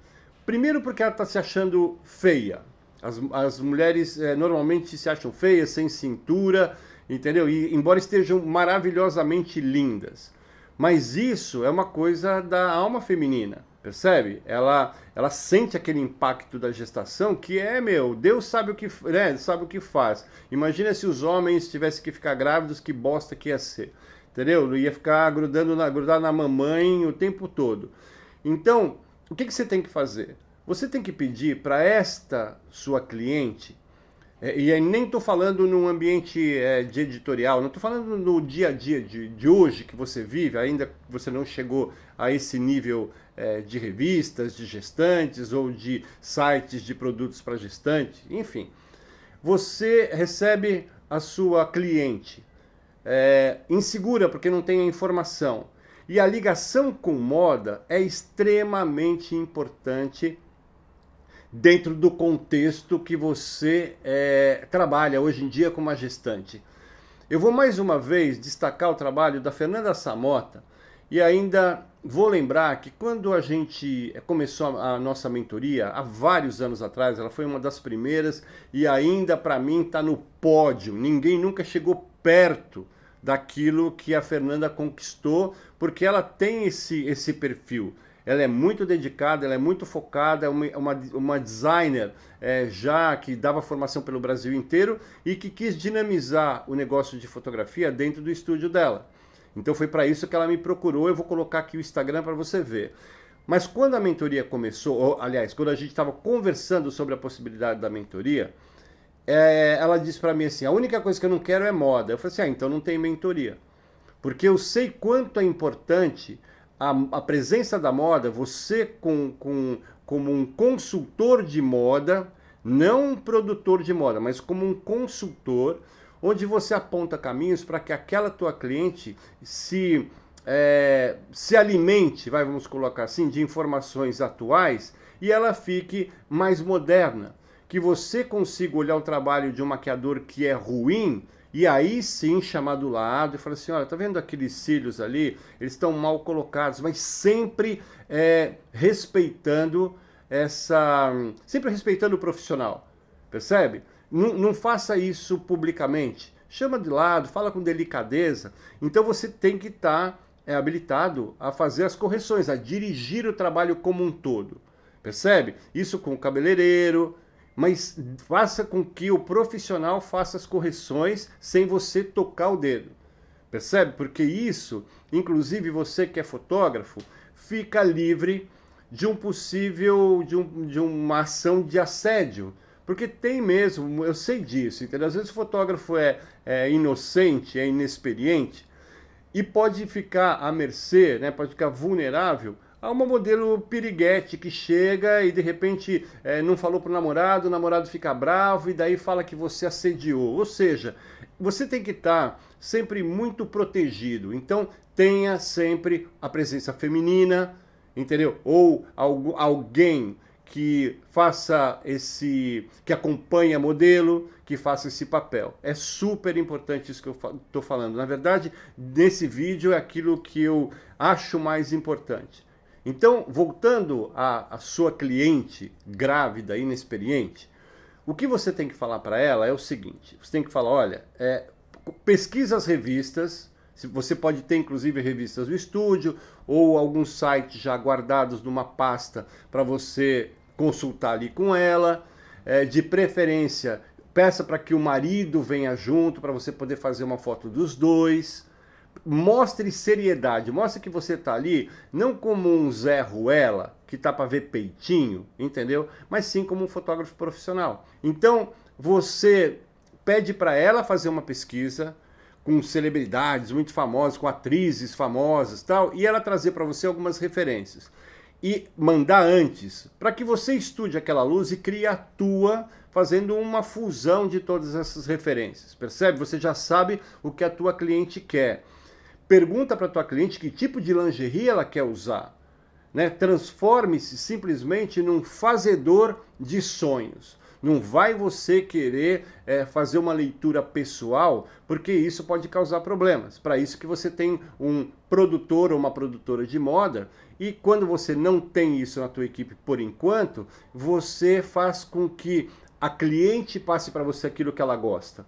Primeiro, porque ela está se achando feia. As, as mulheres é, normalmente se acham feias, sem cintura, entendeu? E embora estejam maravilhosamente lindas. Mas isso é uma coisa da alma feminina, percebe? Ela, ela sente aquele impacto da gestação que é, meu, Deus sabe o que, né, sabe o que faz. Imagina se os homens tivessem que ficar grávidos, que bosta que ia ser, entendeu? Ia ficar grudando na, grudar na mamãe o tempo todo. Então, o que, que você tem que fazer? Você tem que pedir para esta sua cliente, é, e aí nem estou falando num ambiente é, de editorial, não estou falando no dia a dia de, de hoje que você vive, ainda você não chegou a esse nível é, de revistas, de gestantes ou de sites de produtos para gestante, enfim. Você recebe a sua cliente é, insegura porque não tem a informação e a ligação com moda é extremamente importante dentro do contexto que você é, trabalha hoje em dia como gestante. Eu vou mais uma vez destacar o trabalho da Fernanda Samota e ainda vou lembrar que quando a gente eh, começou a nossa mentoria, há vários anos atrás, ela foi uma das primeiras e ainda para mim está no pódio. Ninguém nunca chegou perto daquilo que a Fernanda conquistou porque ela tem esse, esse perfil. Ela é muito dedicada, ela é muito focada, é uma, é uma, uma designer é, já que dava formação pelo Brasil inteiro e que quis dinamizar o negócio de fotografia dentro do estúdio dela. Então foi para isso que ela me procurou. Eu vou colocar aqui o Instagram para você ver. Mas quando a mentoria começou, ou, aliás, quando a gente estava conversando sobre a possibilidade da mentoria, é, ela disse para mim assim: a única coisa que eu não quero é moda. Eu falei assim: ah, então não tem mentoria porque eu sei quanto é importante a, a presença da moda, você com, com, como um consultor de moda, não um produtor de moda, mas como um consultor, onde você aponta caminhos para que aquela tua cliente se, é, se alimente, vai, vamos colocar assim, de informações atuais e ela fique mais moderna. Que você consiga olhar o trabalho de um maquiador que é ruim e aí sim chamar do lado e falar assim: olha, tá vendo aqueles cílios ali? Eles estão mal colocados, mas sempre é, respeitando essa. sempre respeitando o profissional, percebe? N não faça isso publicamente. Chama de lado, fala com delicadeza. Então você tem que estar tá, é, habilitado a fazer as correções, a dirigir o trabalho como um todo, percebe? Isso com o cabeleireiro mas faça com que o profissional faça as correções sem você tocar o dedo. Percebe? Porque isso, inclusive você que é fotógrafo, fica livre de um possível, de, um, de uma ação de assédio. Porque tem mesmo, eu sei disso, entendeu? Às vezes o fotógrafo é, é inocente, é inexperiente e pode ficar à mercê, né? pode ficar vulnerável a uma modelo piriguete que chega e de repente é, não falou pro namorado, o namorado fica bravo e daí fala que você assediou. Ou seja, você tem que estar tá sempre muito protegido. Então tenha sempre a presença feminina, entendeu? Ou algo, alguém que faça esse, que acompanhe a modelo, que faça esse papel. É super importante isso que eu estou falando. Na verdade, nesse vídeo é aquilo que eu acho mais importante. Então, voltando à, à sua cliente grávida, inexperiente, o que você tem que falar para ela é o seguinte: você tem que falar, olha, é, pesquisa as revistas. Você pode ter inclusive revistas do estúdio ou alguns sites já guardados numa pasta para você consultar ali com ela. É, de preferência, peça para que o marido venha junto para você poder fazer uma foto dos dois mostre seriedade, mostre que você está ali não como um Zé Ruela que tá para ver peitinho, entendeu? Mas sim como um fotógrafo profissional. Então você pede para ela fazer uma pesquisa com celebridades muito famosas, com atrizes famosas, tal, e ela trazer para você algumas referências e mandar antes, para que você estude aquela luz e crie a tua, fazendo uma fusão de todas essas referências. Percebe? Você já sabe o que a tua cliente quer. Pergunta para tua cliente que tipo de lingerie ela quer usar. Né? Transforme-se simplesmente num fazedor de sonhos. Não vai você querer é, fazer uma leitura pessoal, porque isso pode causar problemas. Para isso que você tem um produtor ou uma produtora de moda, e quando você não tem isso na tua equipe por enquanto, você faz com que a cliente passe para você aquilo que ela gosta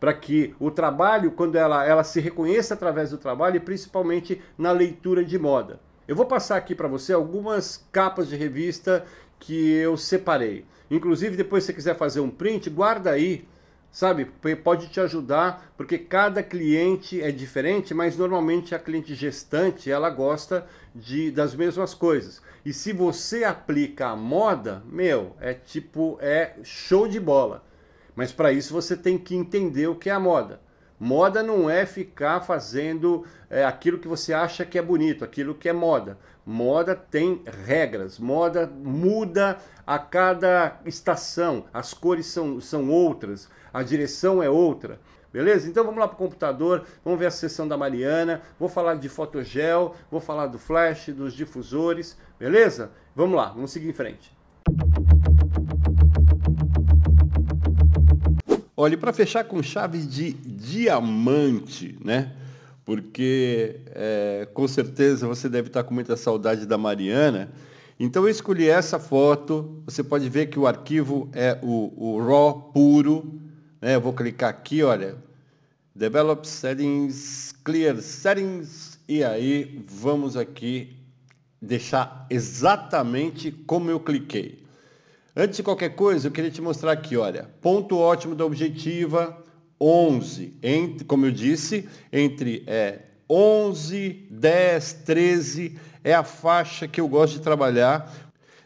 para que o trabalho, quando ela, ela se reconheça através do trabalho e principalmente na leitura de moda. Eu vou passar aqui para você algumas capas de revista que eu separei. Inclusive, depois se você quiser fazer um print, guarda aí, sabe? Pode te ajudar, porque cada cliente é diferente, mas normalmente a cliente gestante, ela gosta de, das mesmas coisas. E se você aplica a moda, meu, é tipo, é show de bola. Mas para isso você tem que entender o que é a moda. Moda não é ficar fazendo é, aquilo que você acha que é bonito, aquilo que é moda. Moda tem regras, moda muda a cada estação, as cores são, são outras, a direção é outra. Beleza? Então vamos lá para o computador, vamos ver a sessão da Mariana, vou falar de fotogel, vou falar do flash, dos difusores, beleza? Vamos lá, vamos seguir em frente. Olha, para fechar com chave de diamante, né? Porque é, com certeza você deve estar com muita saudade da Mariana. Então eu escolhi essa foto. Você pode ver que o arquivo é o, o RAW puro. Né? Eu vou clicar aqui, olha. Develop Settings, Clear Settings. E aí vamos aqui deixar exatamente como eu cliquei. Antes de qualquer coisa, eu queria te mostrar aqui, olha, ponto ótimo da objetiva 11, entre, como eu disse, entre é, 11, 10, 13 é a faixa que eu gosto de trabalhar.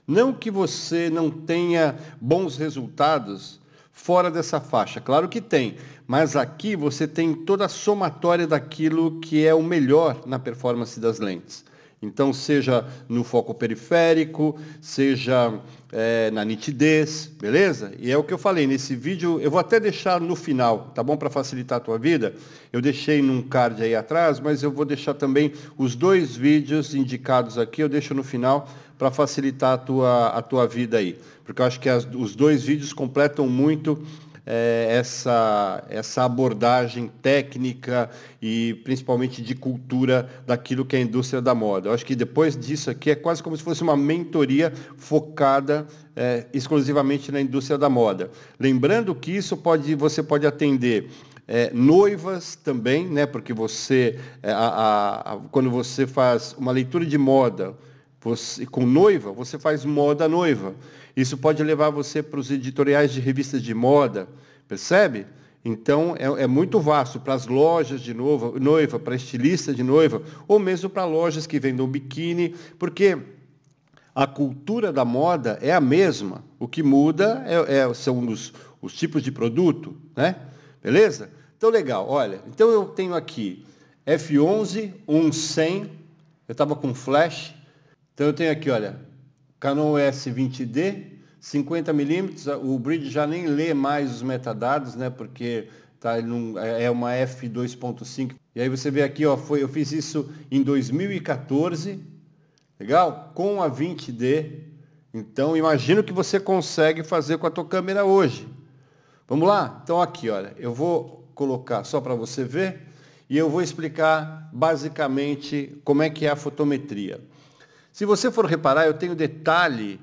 Não que você não tenha bons resultados fora dessa faixa, claro que tem, mas aqui você tem toda a somatória daquilo que é o melhor na performance das lentes. Então, seja no foco periférico, seja é, na nitidez, beleza? E é o que eu falei nesse vídeo, eu vou até deixar no final, tá bom? Para facilitar a tua vida, eu deixei num card aí atrás, mas eu vou deixar também os dois vídeos indicados aqui, eu deixo no final para facilitar a tua, a tua vida aí. Porque eu acho que as, os dois vídeos completam muito é, essa, essa abordagem técnica e principalmente de cultura daquilo que é a indústria da moda. Eu acho que depois disso aqui é quase como se fosse uma mentoria focada é, exclusivamente na indústria da moda. Lembrando que isso pode, você pode atender é, noivas também, né? Porque você, é, a, a, quando você faz uma leitura de moda você, com noiva, você faz moda noiva. Isso pode levar você para os editoriais de revistas de moda, percebe? Então, é, é, muito vasto para as lojas de noiva, noiva para estilista de noiva, ou mesmo para lojas que vendem biquíni, porque a cultura da moda é a mesma. O que muda é, é, são os, os, tipos de produto, né? Beleza? Então, legal. Olha, então eu tenho aqui F11, 1100, eu estava com flash. Então, eu tenho aqui, olha, Canon s 20 d 50mm, o bridge já nem lê mais os metadados, né? Porque tá, num, é, é uma f2.5. E aí você vê aqui, ó, foi, eu fiz isso em 2014, legal? Com a 20D. Então, imagino que você consegue fazer com a tua câmera hoje. Vamos lá? Então aqui, olha, eu vou colocar só para você ver e eu vou explicar basicamente como é que é a fotometria. Se você for reparar, eu tenho detalhe,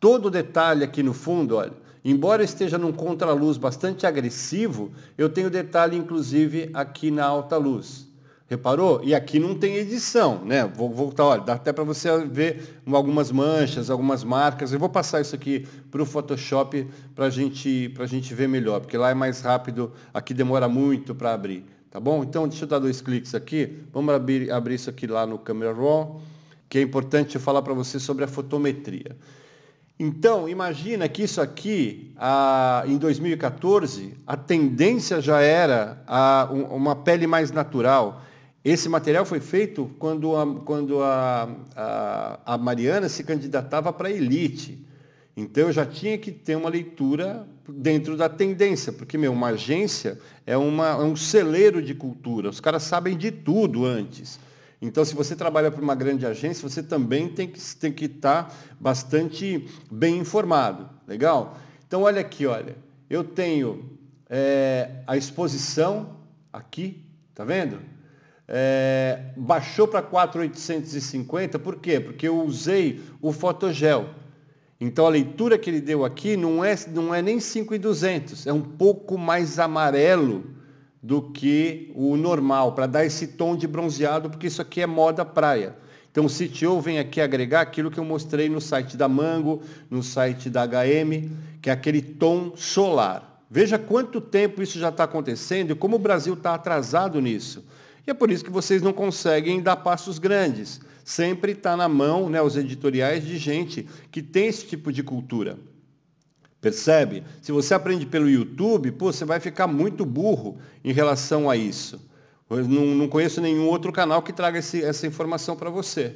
todo detalhe aqui no fundo, olha. Embora esteja num contraluz bastante agressivo, eu tenho detalhe inclusive aqui na alta luz. Reparou? E aqui não tem edição, né? Vou voltar, olha, dá até para você ver algumas manchas, algumas marcas. Eu vou passar isso aqui para o Photoshop para gente, a gente ver melhor, porque lá é mais rápido, aqui demora muito para abrir, tá bom? Então, deixa eu dar dois cliques aqui. Vamos abrir, abrir isso aqui lá no Camera Raw que é importante eu falar para você sobre a fotometria. Então, imagina que isso aqui, a, em 2014, a tendência já era a, um, uma pele mais natural. Esse material foi feito quando a, quando a, a Mariana se candidatava para a elite. Então, eu já tinha que ter uma leitura dentro da tendência, porque meu, uma agência é, uma, é um celeiro de cultura, os caras sabem de tudo antes. Então, se você trabalha para uma grande agência, você também tem que estar tem que tá bastante bem informado. Legal? Então, olha aqui, olha. Eu tenho é, a exposição aqui, tá vendo? É, baixou para 4,850, por quê? Porque eu usei o fotogel. Então a leitura que ele deu aqui não é, não é nem 5,200, é um pouco mais amarelo do que o normal, para dar esse tom de bronzeado, porque isso aqui é moda praia. Então o CTO vem aqui agregar aquilo que eu mostrei no site da Mango, no site da HM, que é aquele tom solar. Veja quanto tempo isso já está acontecendo e como o Brasil está atrasado nisso. E é por isso que vocês não conseguem dar passos grandes. Sempre está na mão né, os editoriais de gente que tem esse tipo de cultura. Percebe? Se você aprende pelo YouTube, pô, você vai ficar muito burro em relação a isso. Eu não, não conheço nenhum outro canal que traga esse, essa informação para você.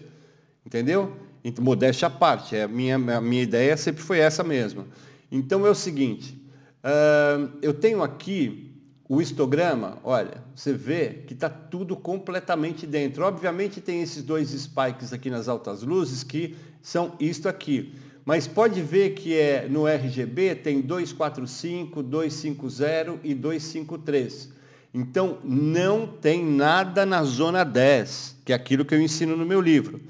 Entendeu? Então, modéstia à parte, é, a, minha, a minha ideia sempre foi essa mesma. Então é o seguinte, uh, eu tenho aqui o histograma, olha, você vê que está tudo completamente dentro. Obviamente tem esses dois spikes aqui nas altas luzes que são isto aqui mas pode ver que é no RGB tem 245, 250 e 253. Então não tem nada na zona 10, que é aquilo que eu ensino no meu livro.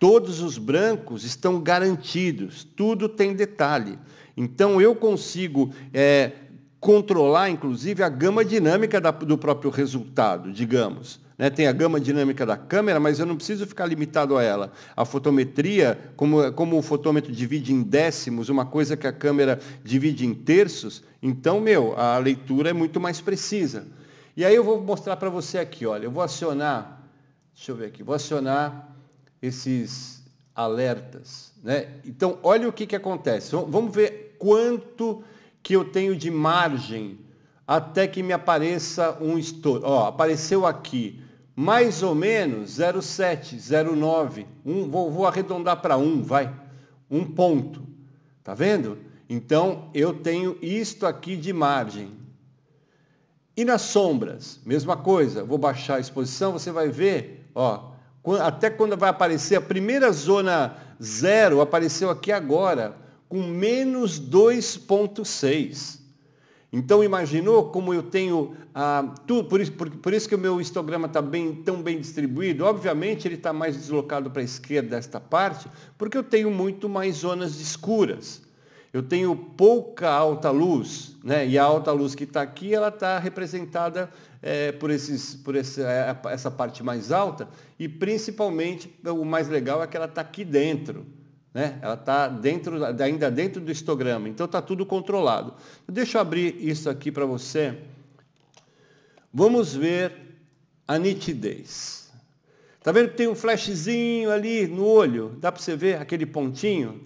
Todos os brancos estão garantidos, tudo tem detalhe. Então eu consigo é, controlar, inclusive, a gama dinâmica da, do próprio resultado, digamos. Né? Tem a gama dinâmica da câmera, mas eu não preciso ficar limitado a ela. A fotometria, como, como o fotômetro divide em décimos, uma coisa que a câmera divide em terços, então, meu, a leitura é muito mais precisa. E aí eu vou mostrar para você aqui, olha, eu vou acionar, deixa eu ver aqui, vou acionar esses alertas. Né? Então, olha o que, que acontece. Vamos ver quanto que eu tenho de margem até que me apareça um estouro. Ó, apareceu aqui mais ou menos 0,7, 0,9, um, vou, vou arredondar para 1, um, vai, um ponto. Tá vendo? Então, eu tenho isto aqui de margem. E nas sombras, mesma coisa, vou baixar a exposição, você vai ver, ó, até quando vai aparecer a primeira zona zero, apareceu aqui agora, com menos 2,6. Então imaginou como eu tenho ah, tudo, por isso, por, por isso que o meu histograma está bem, tão bem distribuído. Obviamente ele está mais deslocado para a esquerda desta parte, porque eu tenho muito mais zonas escuras. Eu tenho pouca alta luz, né? e a alta luz que está aqui, ela está representada é, por, esses, por esse, eh, essa parte mais alta, e principalmente, o mais legal é que ela está aqui dentro. Né? Ela está dentro, ainda dentro do histograma, então está tudo controlado. Deixa eu abrir isso aqui para você. Vamos ver a nitidez. Está vendo que tem um flashzinho ali no olho? Dá para você ver aquele pontinho?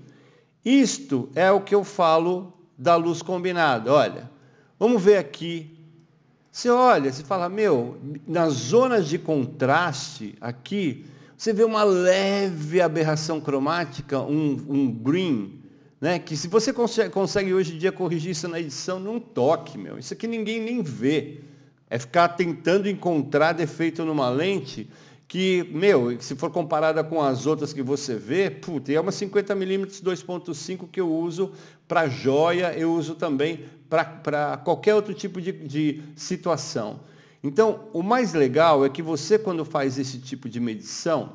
Isto é o que eu falo da luz combinada. Olha, vamos ver aqui. Você olha, você fala, meu, nas zonas de contraste aqui, você vê uma leve aberração cromática, um, um green, né? que se você consegue, consegue hoje em dia corrigir isso na edição, não toque, meu. Isso aqui ninguém nem vê. É ficar tentando encontrar defeito numa lente que, meu, se for comparada com as outras que você vê, puta, é uma 50mm 2.5 que eu uso para joia, eu uso também para qualquer outro tipo de, de situação. Então, o mais legal é que você, quando faz esse tipo de medição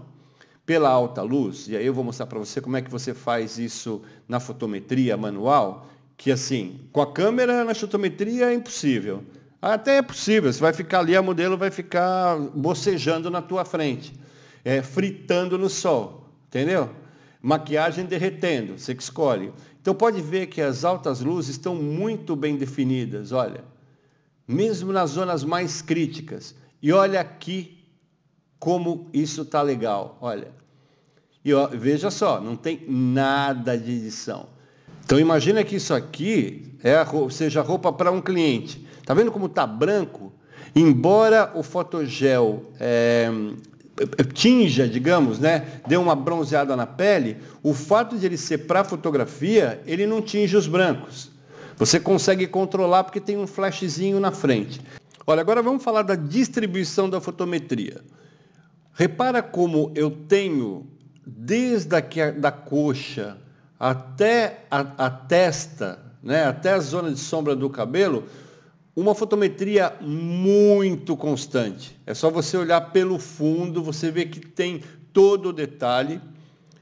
pela alta luz, e aí eu vou mostrar para você como é que você faz isso na fotometria manual, que assim, com a câmera na fotometria é impossível. Até é possível, você vai ficar ali, a modelo vai ficar bocejando na tua frente, é, fritando no sol, entendeu? Maquiagem derretendo, você que escolhe. Então pode ver que as altas luzes estão muito bem definidas, olha mesmo nas zonas mais críticas. E olha aqui como isso tá legal, olha. E ó, veja só, não tem nada de edição. Então imagina que isso aqui é a roupa, seja roupa para um cliente. Tá vendo como tá branco? Embora o fotogel é, tinja, digamos, né, dê uma bronzeada na pele, o fato de ele ser para fotografia, ele não tinge os brancos. Você consegue controlar porque tem um flashzinho na frente. Olha, agora vamos falar da distribuição da fotometria. Repara como eu tenho desde aqui a, da coxa até a, a testa, né, até a zona de sombra do cabelo, uma fotometria muito constante. É só você olhar pelo fundo, você vê que tem todo o detalhe.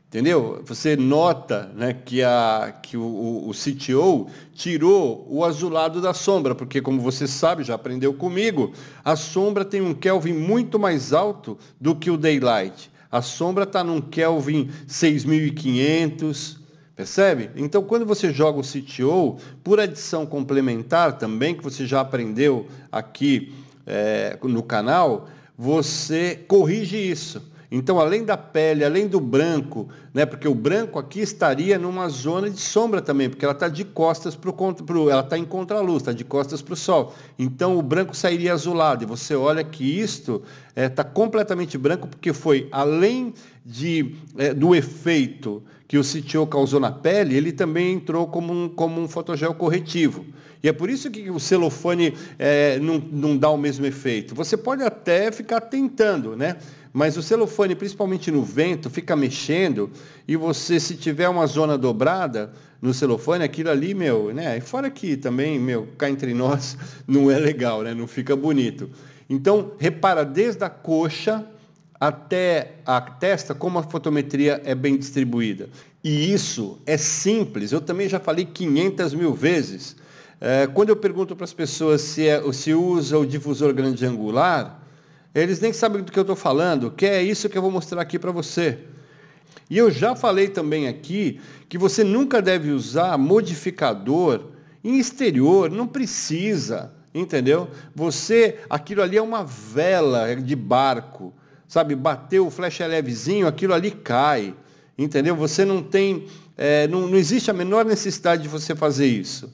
Entendeu? Você nota né, que, a, que o, o, o CTO tirou o azulado da sombra, porque, como você sabe, já aprendeu comigo, a sombra tem um Kelvin muito mais alto do que o daylight. A sombra está num Kelvin 6500, Percebe? Então, quando você joga o CTO, por adição complementar também, que você já aprendeu aqui é, no canal, você corrige isso. Então, além da pele, além do branco, né, porque o branco aqui estaria numa zona de sombra também, porque ela está de costas para o ela está em contraluz, está de costas para o sol. Então, o branco sairia azulado. E você olha que isto está é, tá completamente branco, porque foi além de, é, do efeito que o CTO causou na pele, ele também entrou como um, como um fotogel corretivo. E é por isso que o celofane é, não, não dá o mesmo efeito. Você pode até ficar tentando, né? mas o celofane, principalmente no vento, fica mexendo e você, se tiver uma zona dobrada no celofane, aquilo ali, meu, né? E fora que também, meu, cá entre nós não é legal, né? Não fica bonito. Então, repara desde a coxa até a testa como a fotometria é bem distribuída. E isso é simples, eu também já falei 500 mil vezes. É, quando eu pergunto para as pessoas se, é, se usa o difusor grande angular, eles nem sabem do que eu estou falando, que é isso que eu vou mostrar aqui para você. E eu já falei também aqui que você nunca deve usar modificador em exterior, não precisa, entendeu? Você, aquilo ali é uma vela de barco, sabe? Bateu o flecha é levezinho, aquilo ali cai, entendeu? Você não tem, é, não, não existe a menor necessidade de você fazer isso.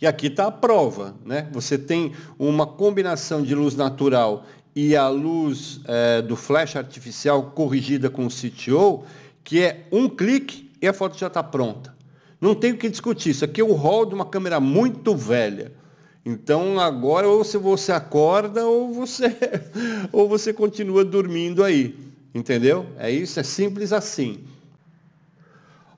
E aqui está a prova, né? Você tem uma combinação de luz natural e a luz é, do flash artificial corrigida com o CTO, que é um clique e a foto já está pronta. Não tem o que discutir, isso aqui é o rol de uma câmera muito velha. Então agora ou se você acorda ou você ou você continua dormindo aí, entendeu? É isso, é simples assim.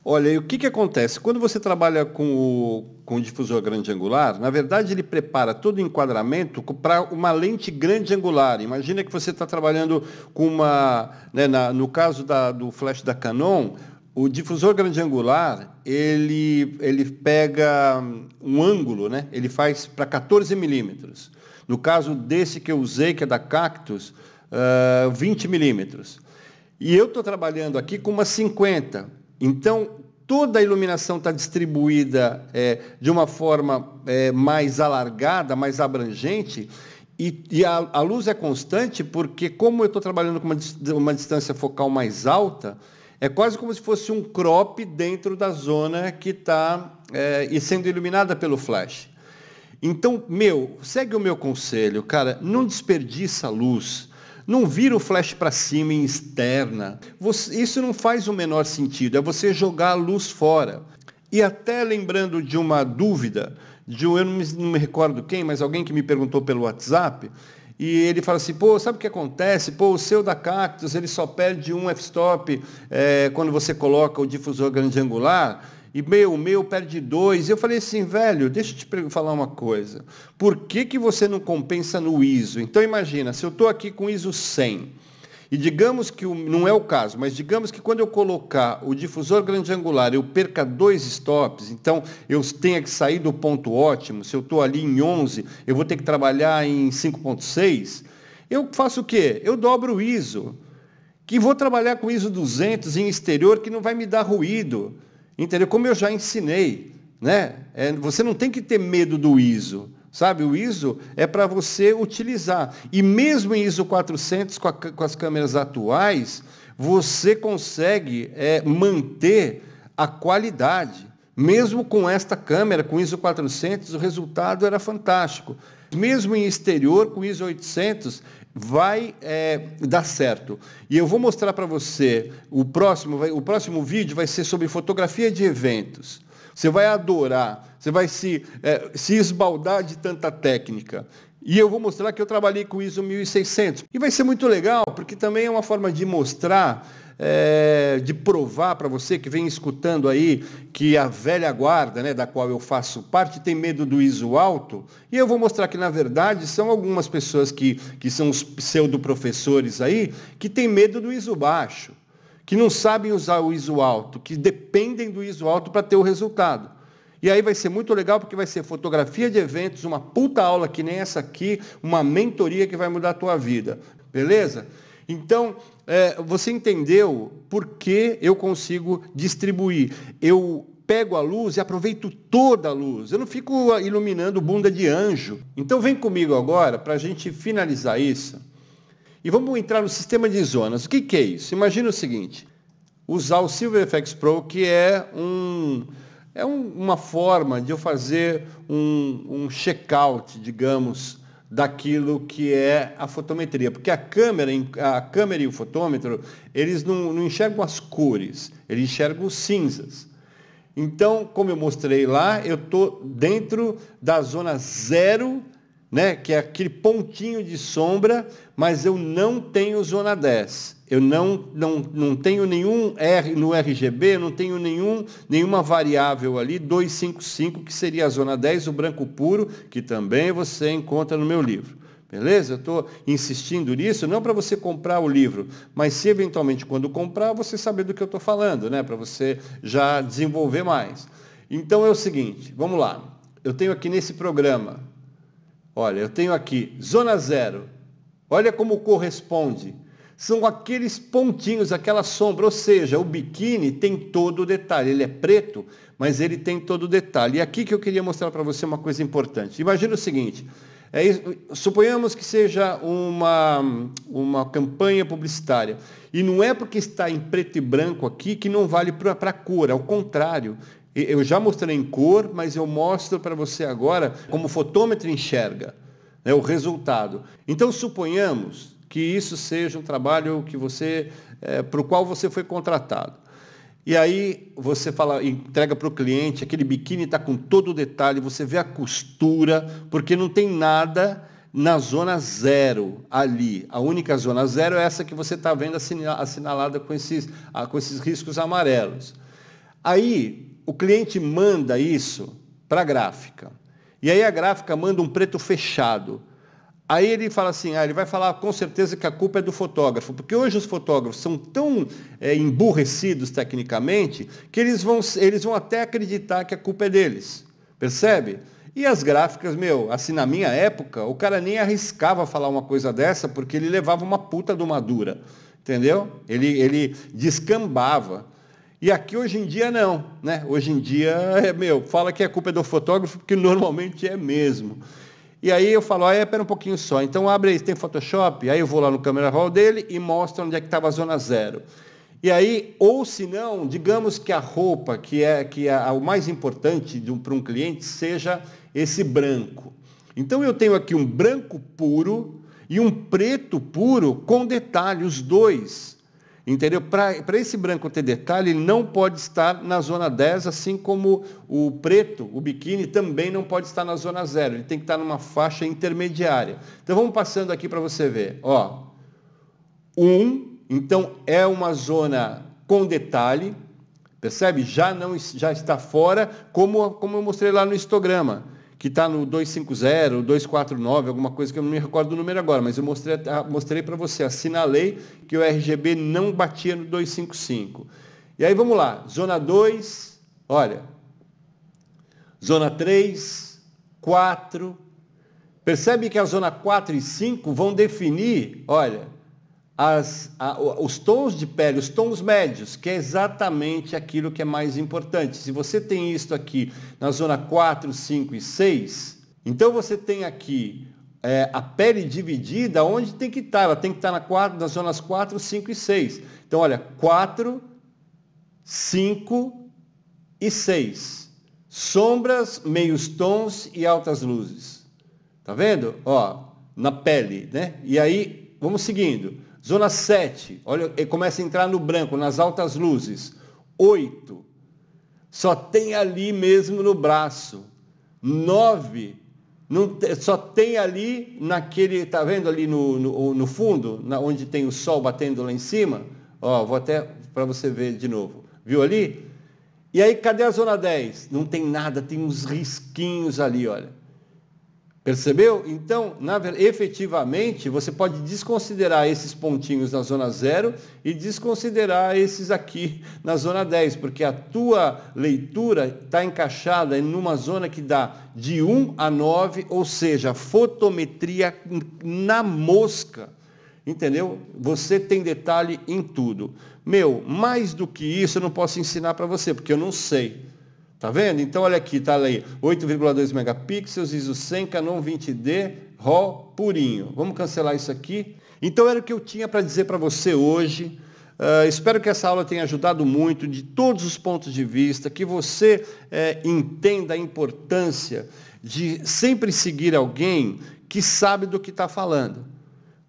Olha, e o que, que acontece? Quando você trabalha com o, com o difusor grande angular, na verdade ele prepara todo o enquadramento para uma lente grande angular. Imagina que você está trabalhando com uma, né, na, no caso da, do flash da Canon, o difusor grande angular ele, ele pega um ângulo, né? ele faz para 14 milímetros. No caso desse que eu usei, que é da Cactus, uh, 20 milímetros. E eu estou trabalhando aqui com uma 50. Então, toda a iluminação está distribuída é, de uma forma é, mais alargada, mais abrangente, e, e a, a, luz é constante, porque como eu estou trabalhando com uma, uma, distância focal mais alta, é quase como se fosse um crop dentro da zona que está é, sendo iluminada pelo flash. Então, meu, segue o meu conselho, cara, não desperdiça luz não vira o flash para cima em externa. Você, isso não faz o menor sentido, é você jogar a luz fora. E até lembrando de uma dúvida, de um eu não me, não me recordo quem, mas alguém que me perguntou pelo WhatsApp, e ele fala assim, pô, sabe o que acontece? Pô, o seu da Cactus, ele só perde um f-stop é, quando você coloca o difusor grande angular e meu, meu perde dois. Eu falei assim, velho, deixa eu te falar uma coisa. Por que, que você não compensa no ISO? Então imagina, se eu estou aqui com ISO 100, e digamos que, não é o caso, mas digamos que quando eu colocar o difusor grande angular, eu perca dois stops, então eu tenha que sair do ponto ótimo, se eu estou ali em 11, eu vou ter que trabalhar em 5.6, eu faço o quê? Eu dobro o ISO, que vou trabalhar com ISO 200 em exterior, que não vai me dar ruído. Entendeu? Como eu já ensinei, né? É, você não tem que ter medo do ISO. Sabe, o ISO é para você utilizar. E mesmo em ISO 400, com, a, com as câmeras atuais, você consegue é, manter a qualidade. Mesmo com esta câmera, com ISO 400, o resultado era fantástico. Mesmo em exterior, com ISO 800, vai é, dar certo. E eu vou mostrar para você, o próximo, o próximo vídeo vai ser sobre fotografia de eventos. Você vai adorar, você vai se, é, se esbaldar de tanta técnica. E eu vou mostrar que eu trabalhei com ISO 1600. E vai ser muito legal, porque também é uma forma de mostrar é, de provar para você que vem escutando aí que a velha guarda, né, da qual eu faço parte, tem medo do ISO alto. E eu vou mostrar que, na verdade, são algumas pessoas que, que são os pseudo-professores aí, que têm medo do ISO baixo, que não sabem usar o ISO alto, que dependem do ISO alto para ter o resultado. E aí vai ser muito legal porque vai ser fotografia de eventos, uma puta aula que nem essa aqui, uma mentoria que vai mudar a tua vida. Beleza? Então, é, você entendeu por que eu consigo distribuir. Eu pego a luz e aproveito toda a luz. Eu não fico iluminando bunda de anjo. Então vem comigo agora para a gente finalizar isso. E vamos entrar no sistema de zonas. O que, que é isso? Imagina o seguinte: usar o Silver FX Pro, que é um é um, uma forma de eu fazer um, um check-out, digamos, daquilo que é a fotometria, porque a câmera, a câmera e o fotômetro, eles não, não enxergam as cores, eles enxergam os cinzas. Então, como eu mostrei lá, eu estou dentro da zona zero, né, que é aquele pontinho de sombra, mas eu não tenho zona 10. Eu não, não, não tenho nenhum R no RGB, não tenho nenhum, nenhuma variável ali, 255, que seria a zona 10, o branco puro, que também você encontra no meu livro. Beleza? Eu estou insistindo nisso, não para você comprar o livro, mas se eventualmente quando comprar, você saber do que eu estou falando, né? Para você já desenvolver mais. Então é o seguinte, vamos lá. Eu tenho aqui nesse programa, olha, eu tenho aqui zona zero. Olha como corresponde são aqueles pontinhos, aquela sombra, ou seja, o biquíni tem todo o detalhe, ele é preto, mas ele tem todo o detalhe. E aqui que eu queria mostrar para você uma coisa importante. Imagina o seguinte, é isso, suponhamos que seja uma, uma campanha publicitária. E não é porque está em preto e branco aqui que não vale para a cor, ao contrário. Eu já mostrei em cor, mas eu mostro para você agora como o fotômetro enxerga né, o resultado. Então, suponhamos que isso seja um trabalho que você, é, para o qual você foi contratado. E aí você fala, entrega para o cliente, aquele biquíni está com todo o detalhe, você vê a costura, porque não tem nada na zona zero ali. A única zona zero é essa que você está vendo assinalada com esses, ah, com esses riscos amarelos. Aí o cliente manda isso para a gráfica. E aí a gráfica manda um preto fechado. Aí ele fala assim, ah, ele vai falar com certeza que a culpa é do fotógrafo, porque hoje os fotógrafos são tão é, emburrecidos tecnicamente que eles vão, eles vão até acreditar que a culpa é deles. Percebe? E as gráficas, meu, assim na minha época, o cara nem arriscava falar uma coisa dessa porque ele levava uma puta de uma dura. Entendeu? Ele, ele descambava. E aqui hoje em dia não, né? Hoje em dia, é, meu, fala que a é culpa é do fotógrafo, porque normalmente é mesmo. E aí eu falo, ah, é, pera um pouquinho só. Então abre, tem Photoshop? Aí eu vou lá no câmera roll dele e mostro onde é que estava a zona zero. E aí, ou se não, digamos que a roupa, que é, que é o mais importante um, para um cliente, seja esse branco. Então eu tenho aqui um branco puro e um preto puro com detalhes, os dois. Entendeu? Para esse branco ter detalhe, ele não pode estar na zona 10, assim como o preto, o biquíni, também não pode estar na zona 0. Ele tem que estar numa faixa intermediária. Então vamos passando aqui para você ver. Ó, 1, um, então é uma zona com detalhe, percebe? Já não já está fora, como, como eu mostrei lá no histograma que está no 250, 249, alguma coisa que eu não me recordo do número agora, mas eu mostrei, mostrei para você, assinalei que o RGB não batia no 255. E aí vamos lá, zona 2, olha, zona 3, 4, percebe que a zona 4 e 5 vão definir, olha, as, a, os tons de pele, os tons médios, que é exatamente aquilo que é mais importante. Se você tem isto aqui na zona 4, 5 e 6, então você tem aqui é, a pele dividida onde tem que estar. Tá. Ela tem que estar tá na 4, nas zonas 4, 5 e 6. Então, olha, 4, 5 e 6. Sombras, meios tons e altas luzes. Tá vendo? Ó, na pele, né? E aí, vamos seguindo. Zona 7, olha, começa a entrar no branco, nas altas luzes. 8, só tem ali mesmo no braço. 9, só tem ali naquele, tá vendo ali no, no, no fundo, na, onde tem o sol batendo lá em cima? Ó, vou até para você ver de novo. Viu ali? E aí, cadê a zona 10? Não tem nada, tem uns risquinhos ali, olha. Percebeu? Então, na, efetivamente, você pode desconsiderar esses pontinhos na zona 0 e desconsiderar esses aqui na zona 10, porque a tua leitura está encaixada em uma zona que dá de 1 a 9, ou seja, fotometria na mosca. Entendeu? Você tem detalhe em tudo. Meu, mais do que isso eu não posso ensinar para você, porque eu não sei. Tá vendo? Então olha aqui, tá ali, 8,2 megapixels, ISO 100, Canon 20D, RAW purinho. Vamos cancelar isso aqui. Então era o que eu tinha para dizer para você hoje. Uh, espero que essa aula tenha ajudado muito de todos os pontos de vista, que você é, entenda a importância de sempre seguir alguém que sabe do que está falando.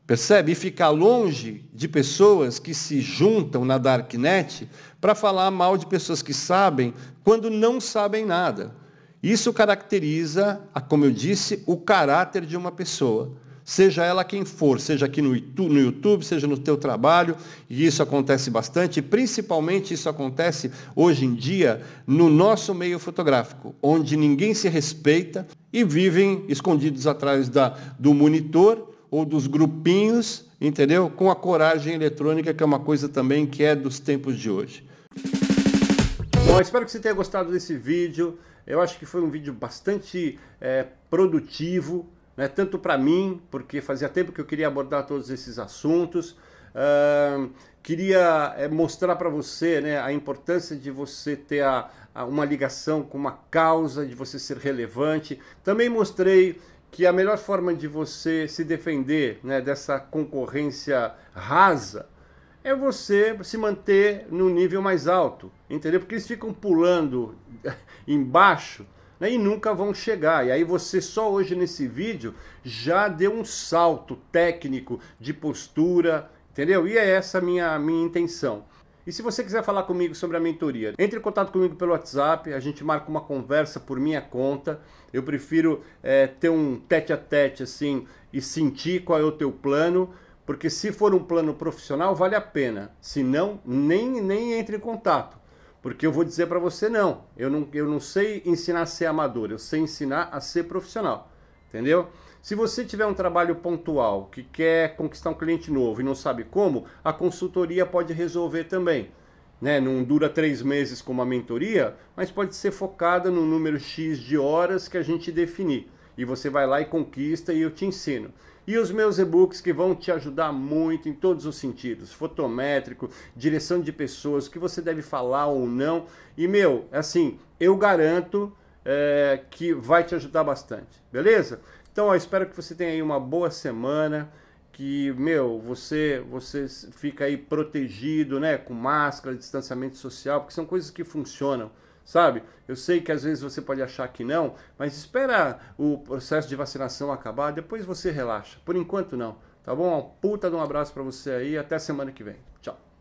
Percebe? E ficar longe de pessoas que se juntam na darknet para falar mal de pessoas que sabem quando não sabem nada. Isso caracteriza, como eu disse, o caráter de uma pessoa seja ela quem for, seja aqui no YouTube, seja no teu trabalho, e isso acontece bastante, principalmente isso acontece hoje em dia no nosso meio fotográfico, onde ninguém se respeita e vivem escondidos atrás da, do monitor ou dos grupinhos, entendeu? Com a coragem eletrônica, que é uma coisa também que é dos tempos de hoje. Bom, espero que você tenha gostado desse vídeo. Eu acho que foi um vídeo bastante é, produtivo, né? tanto para mim, porque fazia tempo que eu queria abordar todos esses assuntos. Uh, queria é, mostrar para você né, a importância de você ter a, a, uma ligação com uma causa, de você ser relevante. Também mostrei que a melhor forma de você se defender né, dessa concorrência rasa é você se manter no nível mais alto, entendeu? Porque eles ficam pulando embaixo né, e nunca vão chegar. E aí você só hoje nesse vídeo já deu um salto técnico de postura, entendeu? E é essa minha minha intenção. E se você quiser falar comigo sobre a mentoria, entre em contato comigo pelo WhatsApp, a gente marca uma conversa por minha conta. Eu prefiro é, ter um tete a tete assim e sentir qual é o teu plano, porque se for um plano profissional, vale a pena. Se não, nem, nem entre em contato. Porque eu vou dizer para você, não eu, não, eu não sei ensinar a ser amador, eu sei ensinar a ser profissional. Entendeu? Se você tiver um trabalho pontual que quer conquistar um cliente novo e não sabe como, a consultoria pode resolver também. Né? Não dura três meses como a mentoria, mas pode ser focada no número X de horas que a gente definir. E você vai lá e conquista e eu te ensino. E os meus e-books que vão te ajudar muito em todos os sentidos: fotométrico, direção de pessoas, o que você deve falar ou não. E, meu, assim, eu garanto é, que vai te ajudar bastante, beleza? Então, ó, espero que você tenha aí uma boa semana que, meu, você você fica aí protegido, né, com máscara, distanciamento social, porque são coisas que funcionam, sabe? Eu sei que às vezes você pode achar que não, mas espera o processo de vacinação acabar, depois você relaxa. Por enquanto não, tá bom? Um puta de um abraço para você aí, até semana que vem. Tchau.